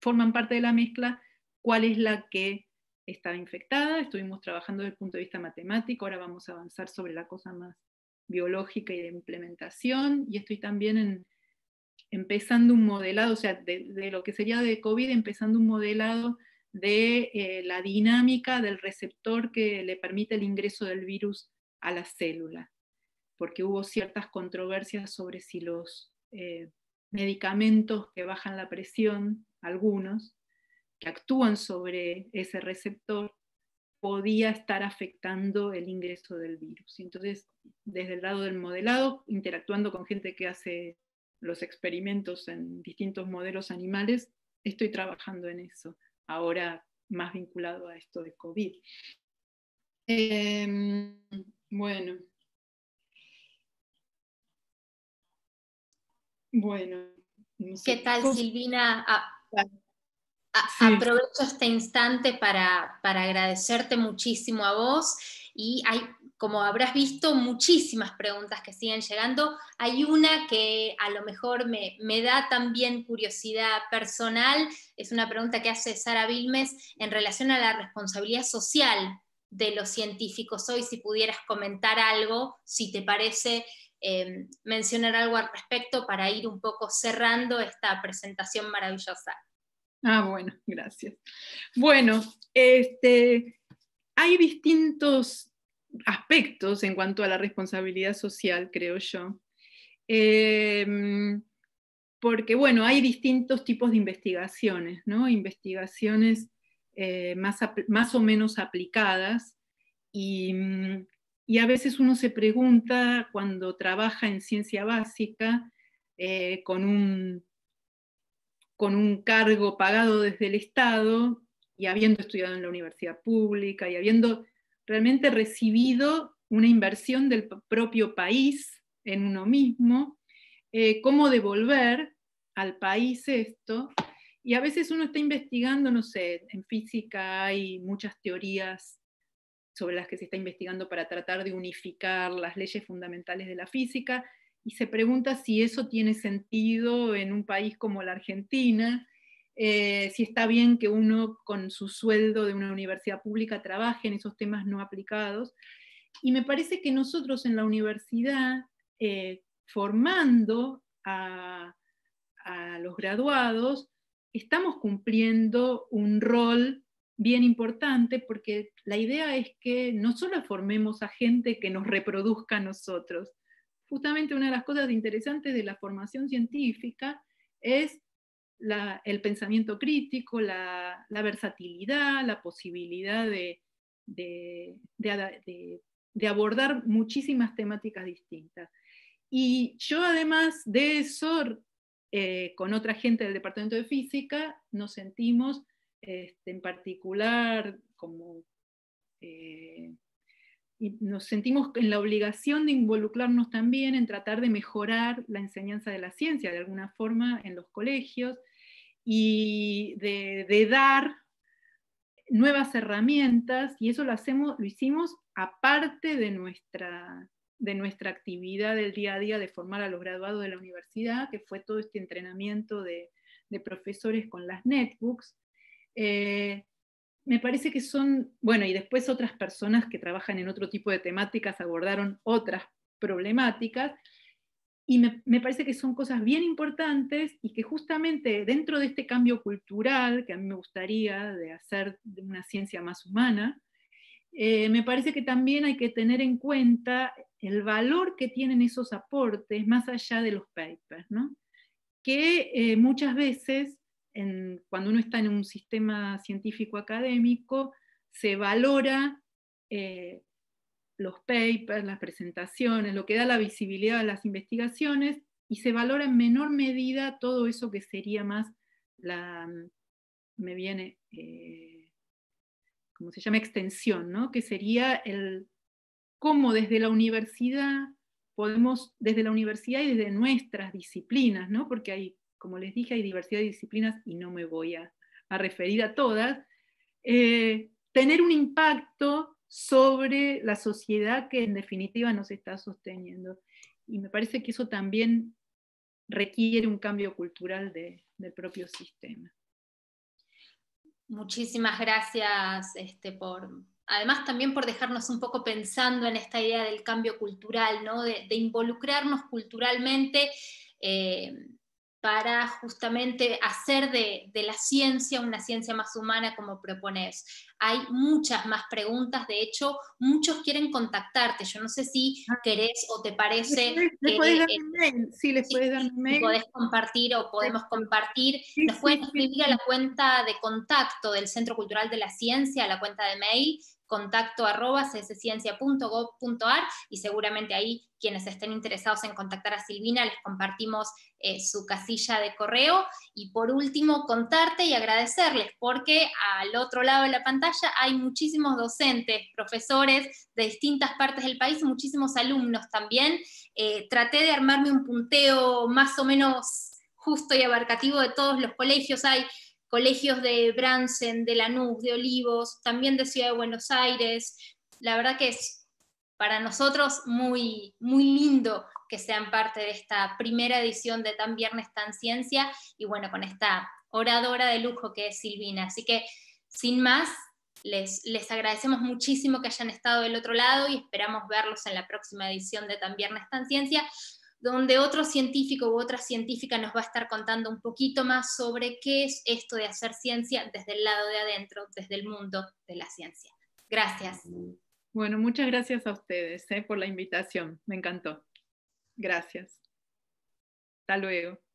forman parte de la mezcla, cuál es la que estaba infectada, estuvimos trabajando desde el punto de vista matemático, ahora vamos a avanzar sobre la cosa más biológica y de implementación, y estoy también empezando un modelado, o sea, de, lo que sería de COVID, empezando un modelado de eh, la dinámica del receptor que le permite el ingreso del virus a la célula, porque hubo ciertas controversias sobre si los eh, medicamentos que bajan la presión, algunos, que actúan sobre ese receptor, podía estar afectando el ingreso del virus. Entonces, desde el lado del modelado, interactuando con gente que hace los experimentos en distintos modelos animales, estoy trabajando en eso, ahora más vinculado a esto de COVID. Em, bueno, Bueno. ¿Qué tal, Silvina? Aprovecho este instante para, agradecerte muchísimo a vos y hay, como habrás visto, muchísimas preguntas que siguen llegando. Hay una que a lo mejor me, me, da también curiosidad personal, es una pregunta que hace Sara Vilmes en relación a la responsabilidad social de los científicos hoy, si pudieras comentar algo, si te parece Em, mencionar algo al respecto para ir un poco cerrando esta presentación maravillosa. Ah, bueno, gracias. Bueno, este, hay distintos aspectos en cuanto a la responsabilidad social, creo yo. Em, porque, bueno, hay distintos tipos de investigaciones, ¿no? Investigaciones eh, más, más o menos aplicadas y mm, y a veces uno se pregunta cuando trabaja en ciencia básica eh, con, un, con un cargo pagado desde el Estado y habiendo estudiado en la universidad pública y habiendo realmente recibido una inversión del propio país en uno mismo, eh, cómo devolver al país esto. Y a veces uno está investigando, no sé, en física hay muchas teorías sobre las que se está investigando para tratar de unificar las leyes fundamentales de la física, y se pregunta si eso tiene sentido en un país como la Argentina, eh, si está bien que uno con su sueldo de una universidad pública trabaje en esos temas no aplicados. Y me parece que nosotros en la universidad, eh, formando a, a los graduados, estamos cumpliendo un rol bien importante porque la idea es que no solo formemos a gente que nos reproduzca a nosotros, justamente una de las cosas interesantes de la formación científica es el pensamiento crítico, la, versatilidad, la posibilidad de, abordar muchísimas temáticas distintas. Y yo además de eso, eh, con otra gente del Departamento de Física, nos sentimos este, en particular, como eh, nos sentimos en la obligación de involucrarnos también en tratar de mejorar la enseñanza de la ciencia de alguna forma en los colegios y de, dar nuevas herramientas y eso lo hacemos lo hicimos aparte de nuestra actividad del día a día de formar a los graduados de la universidad que fue todo este entrenamiento de profesores con las netbooks eh, me parece que son, bueno, y después otras personas que trabajan en otro tipo de temáticas abordaron otras problemáticas, y me, parece que son cosas bien importantes y que justamente dentro de este cambio cultural que a mí me gustaría de hacer una ciencia más humana, eh, me parece que también hay que tener en cuenta el valor que tienen esos aportes más allá de los papers, ¿no? que eh, muchas veces cuando uno está en un sistema científico académico, se valora eh, los papers, las presentaciones, lo que da la visibilidad a las investigaciones y se valora en menor medida todo eso que sería más la, mm, me viene, eh, ¿cómo se llama? Extensión, ¿no? Que sería el cómo desde la universidad podemos, desde la universidad y desde nuestras disciplinas, ¿no? Porque hay como les dije, hay diversidad de disciplinas y no me voy a, referir a todas, eh, tener un impacto sobre la sociedad que en definitiva nos está sosteniendo. Y me parece que eso también requiere un cambio cultural del propio sistema. Muchísimas gracias este, por, además también por dejarnos un poco pensando en esta idea del cambio cultural, de, involucrarnos culturalmente. Eh, para justamente hacer de, la ciencia una ciencia más humana como propones. Hay muchas más preguntas, de hecho, muchos quieren contactarte. Yo no sé si ah. querés o te parece... Les, les puedes dar eh, un mail. puedes Podés compartir o podemos compartir. Nos pueden escribir a la cuenta de contacto del Centro Cultural de la Ciencia, a la cuenta de mail, contacto arroba csciencia.gov.ar y seguramente ahí quienes estén interesados en contactar a Silvina les compartimos eh, su casilla de correo. Y por último, contarte y agradecerles porque al otro lado de la pantalla hay muchísimos docentes, profesores de distintas partes del país, muchísimos alumnos también. Eh, traté de armarme un punteo más o menos justo y abarcativo de todos los colegios. Hay colegios de Bransen, de Lanús, de Olivos, también de Ciudad de Buenos Aires. La verdad que es para nosotros muy, muy lindo que sean parte de esta primera edición de Tan Viernes Tan Ciencia y bueno, con esta oradora de lujo que es Silvina. Así que, sin más, les, les agradecemos muchísimo que hayan estado del otro lado y esperamos verlos en la próxima edición de Tan Viernes Tan Ciencia donde otro científico u otra científica nos va a estar contando un poquito más sobre qué es esto de hacer ciencia desde el lado de adentro, desde el mundo de la ciencia. Gracias. Bueno, muchas gracias a ustedes eh, por la invitación. Me encantó. Gracias. Hasta luego.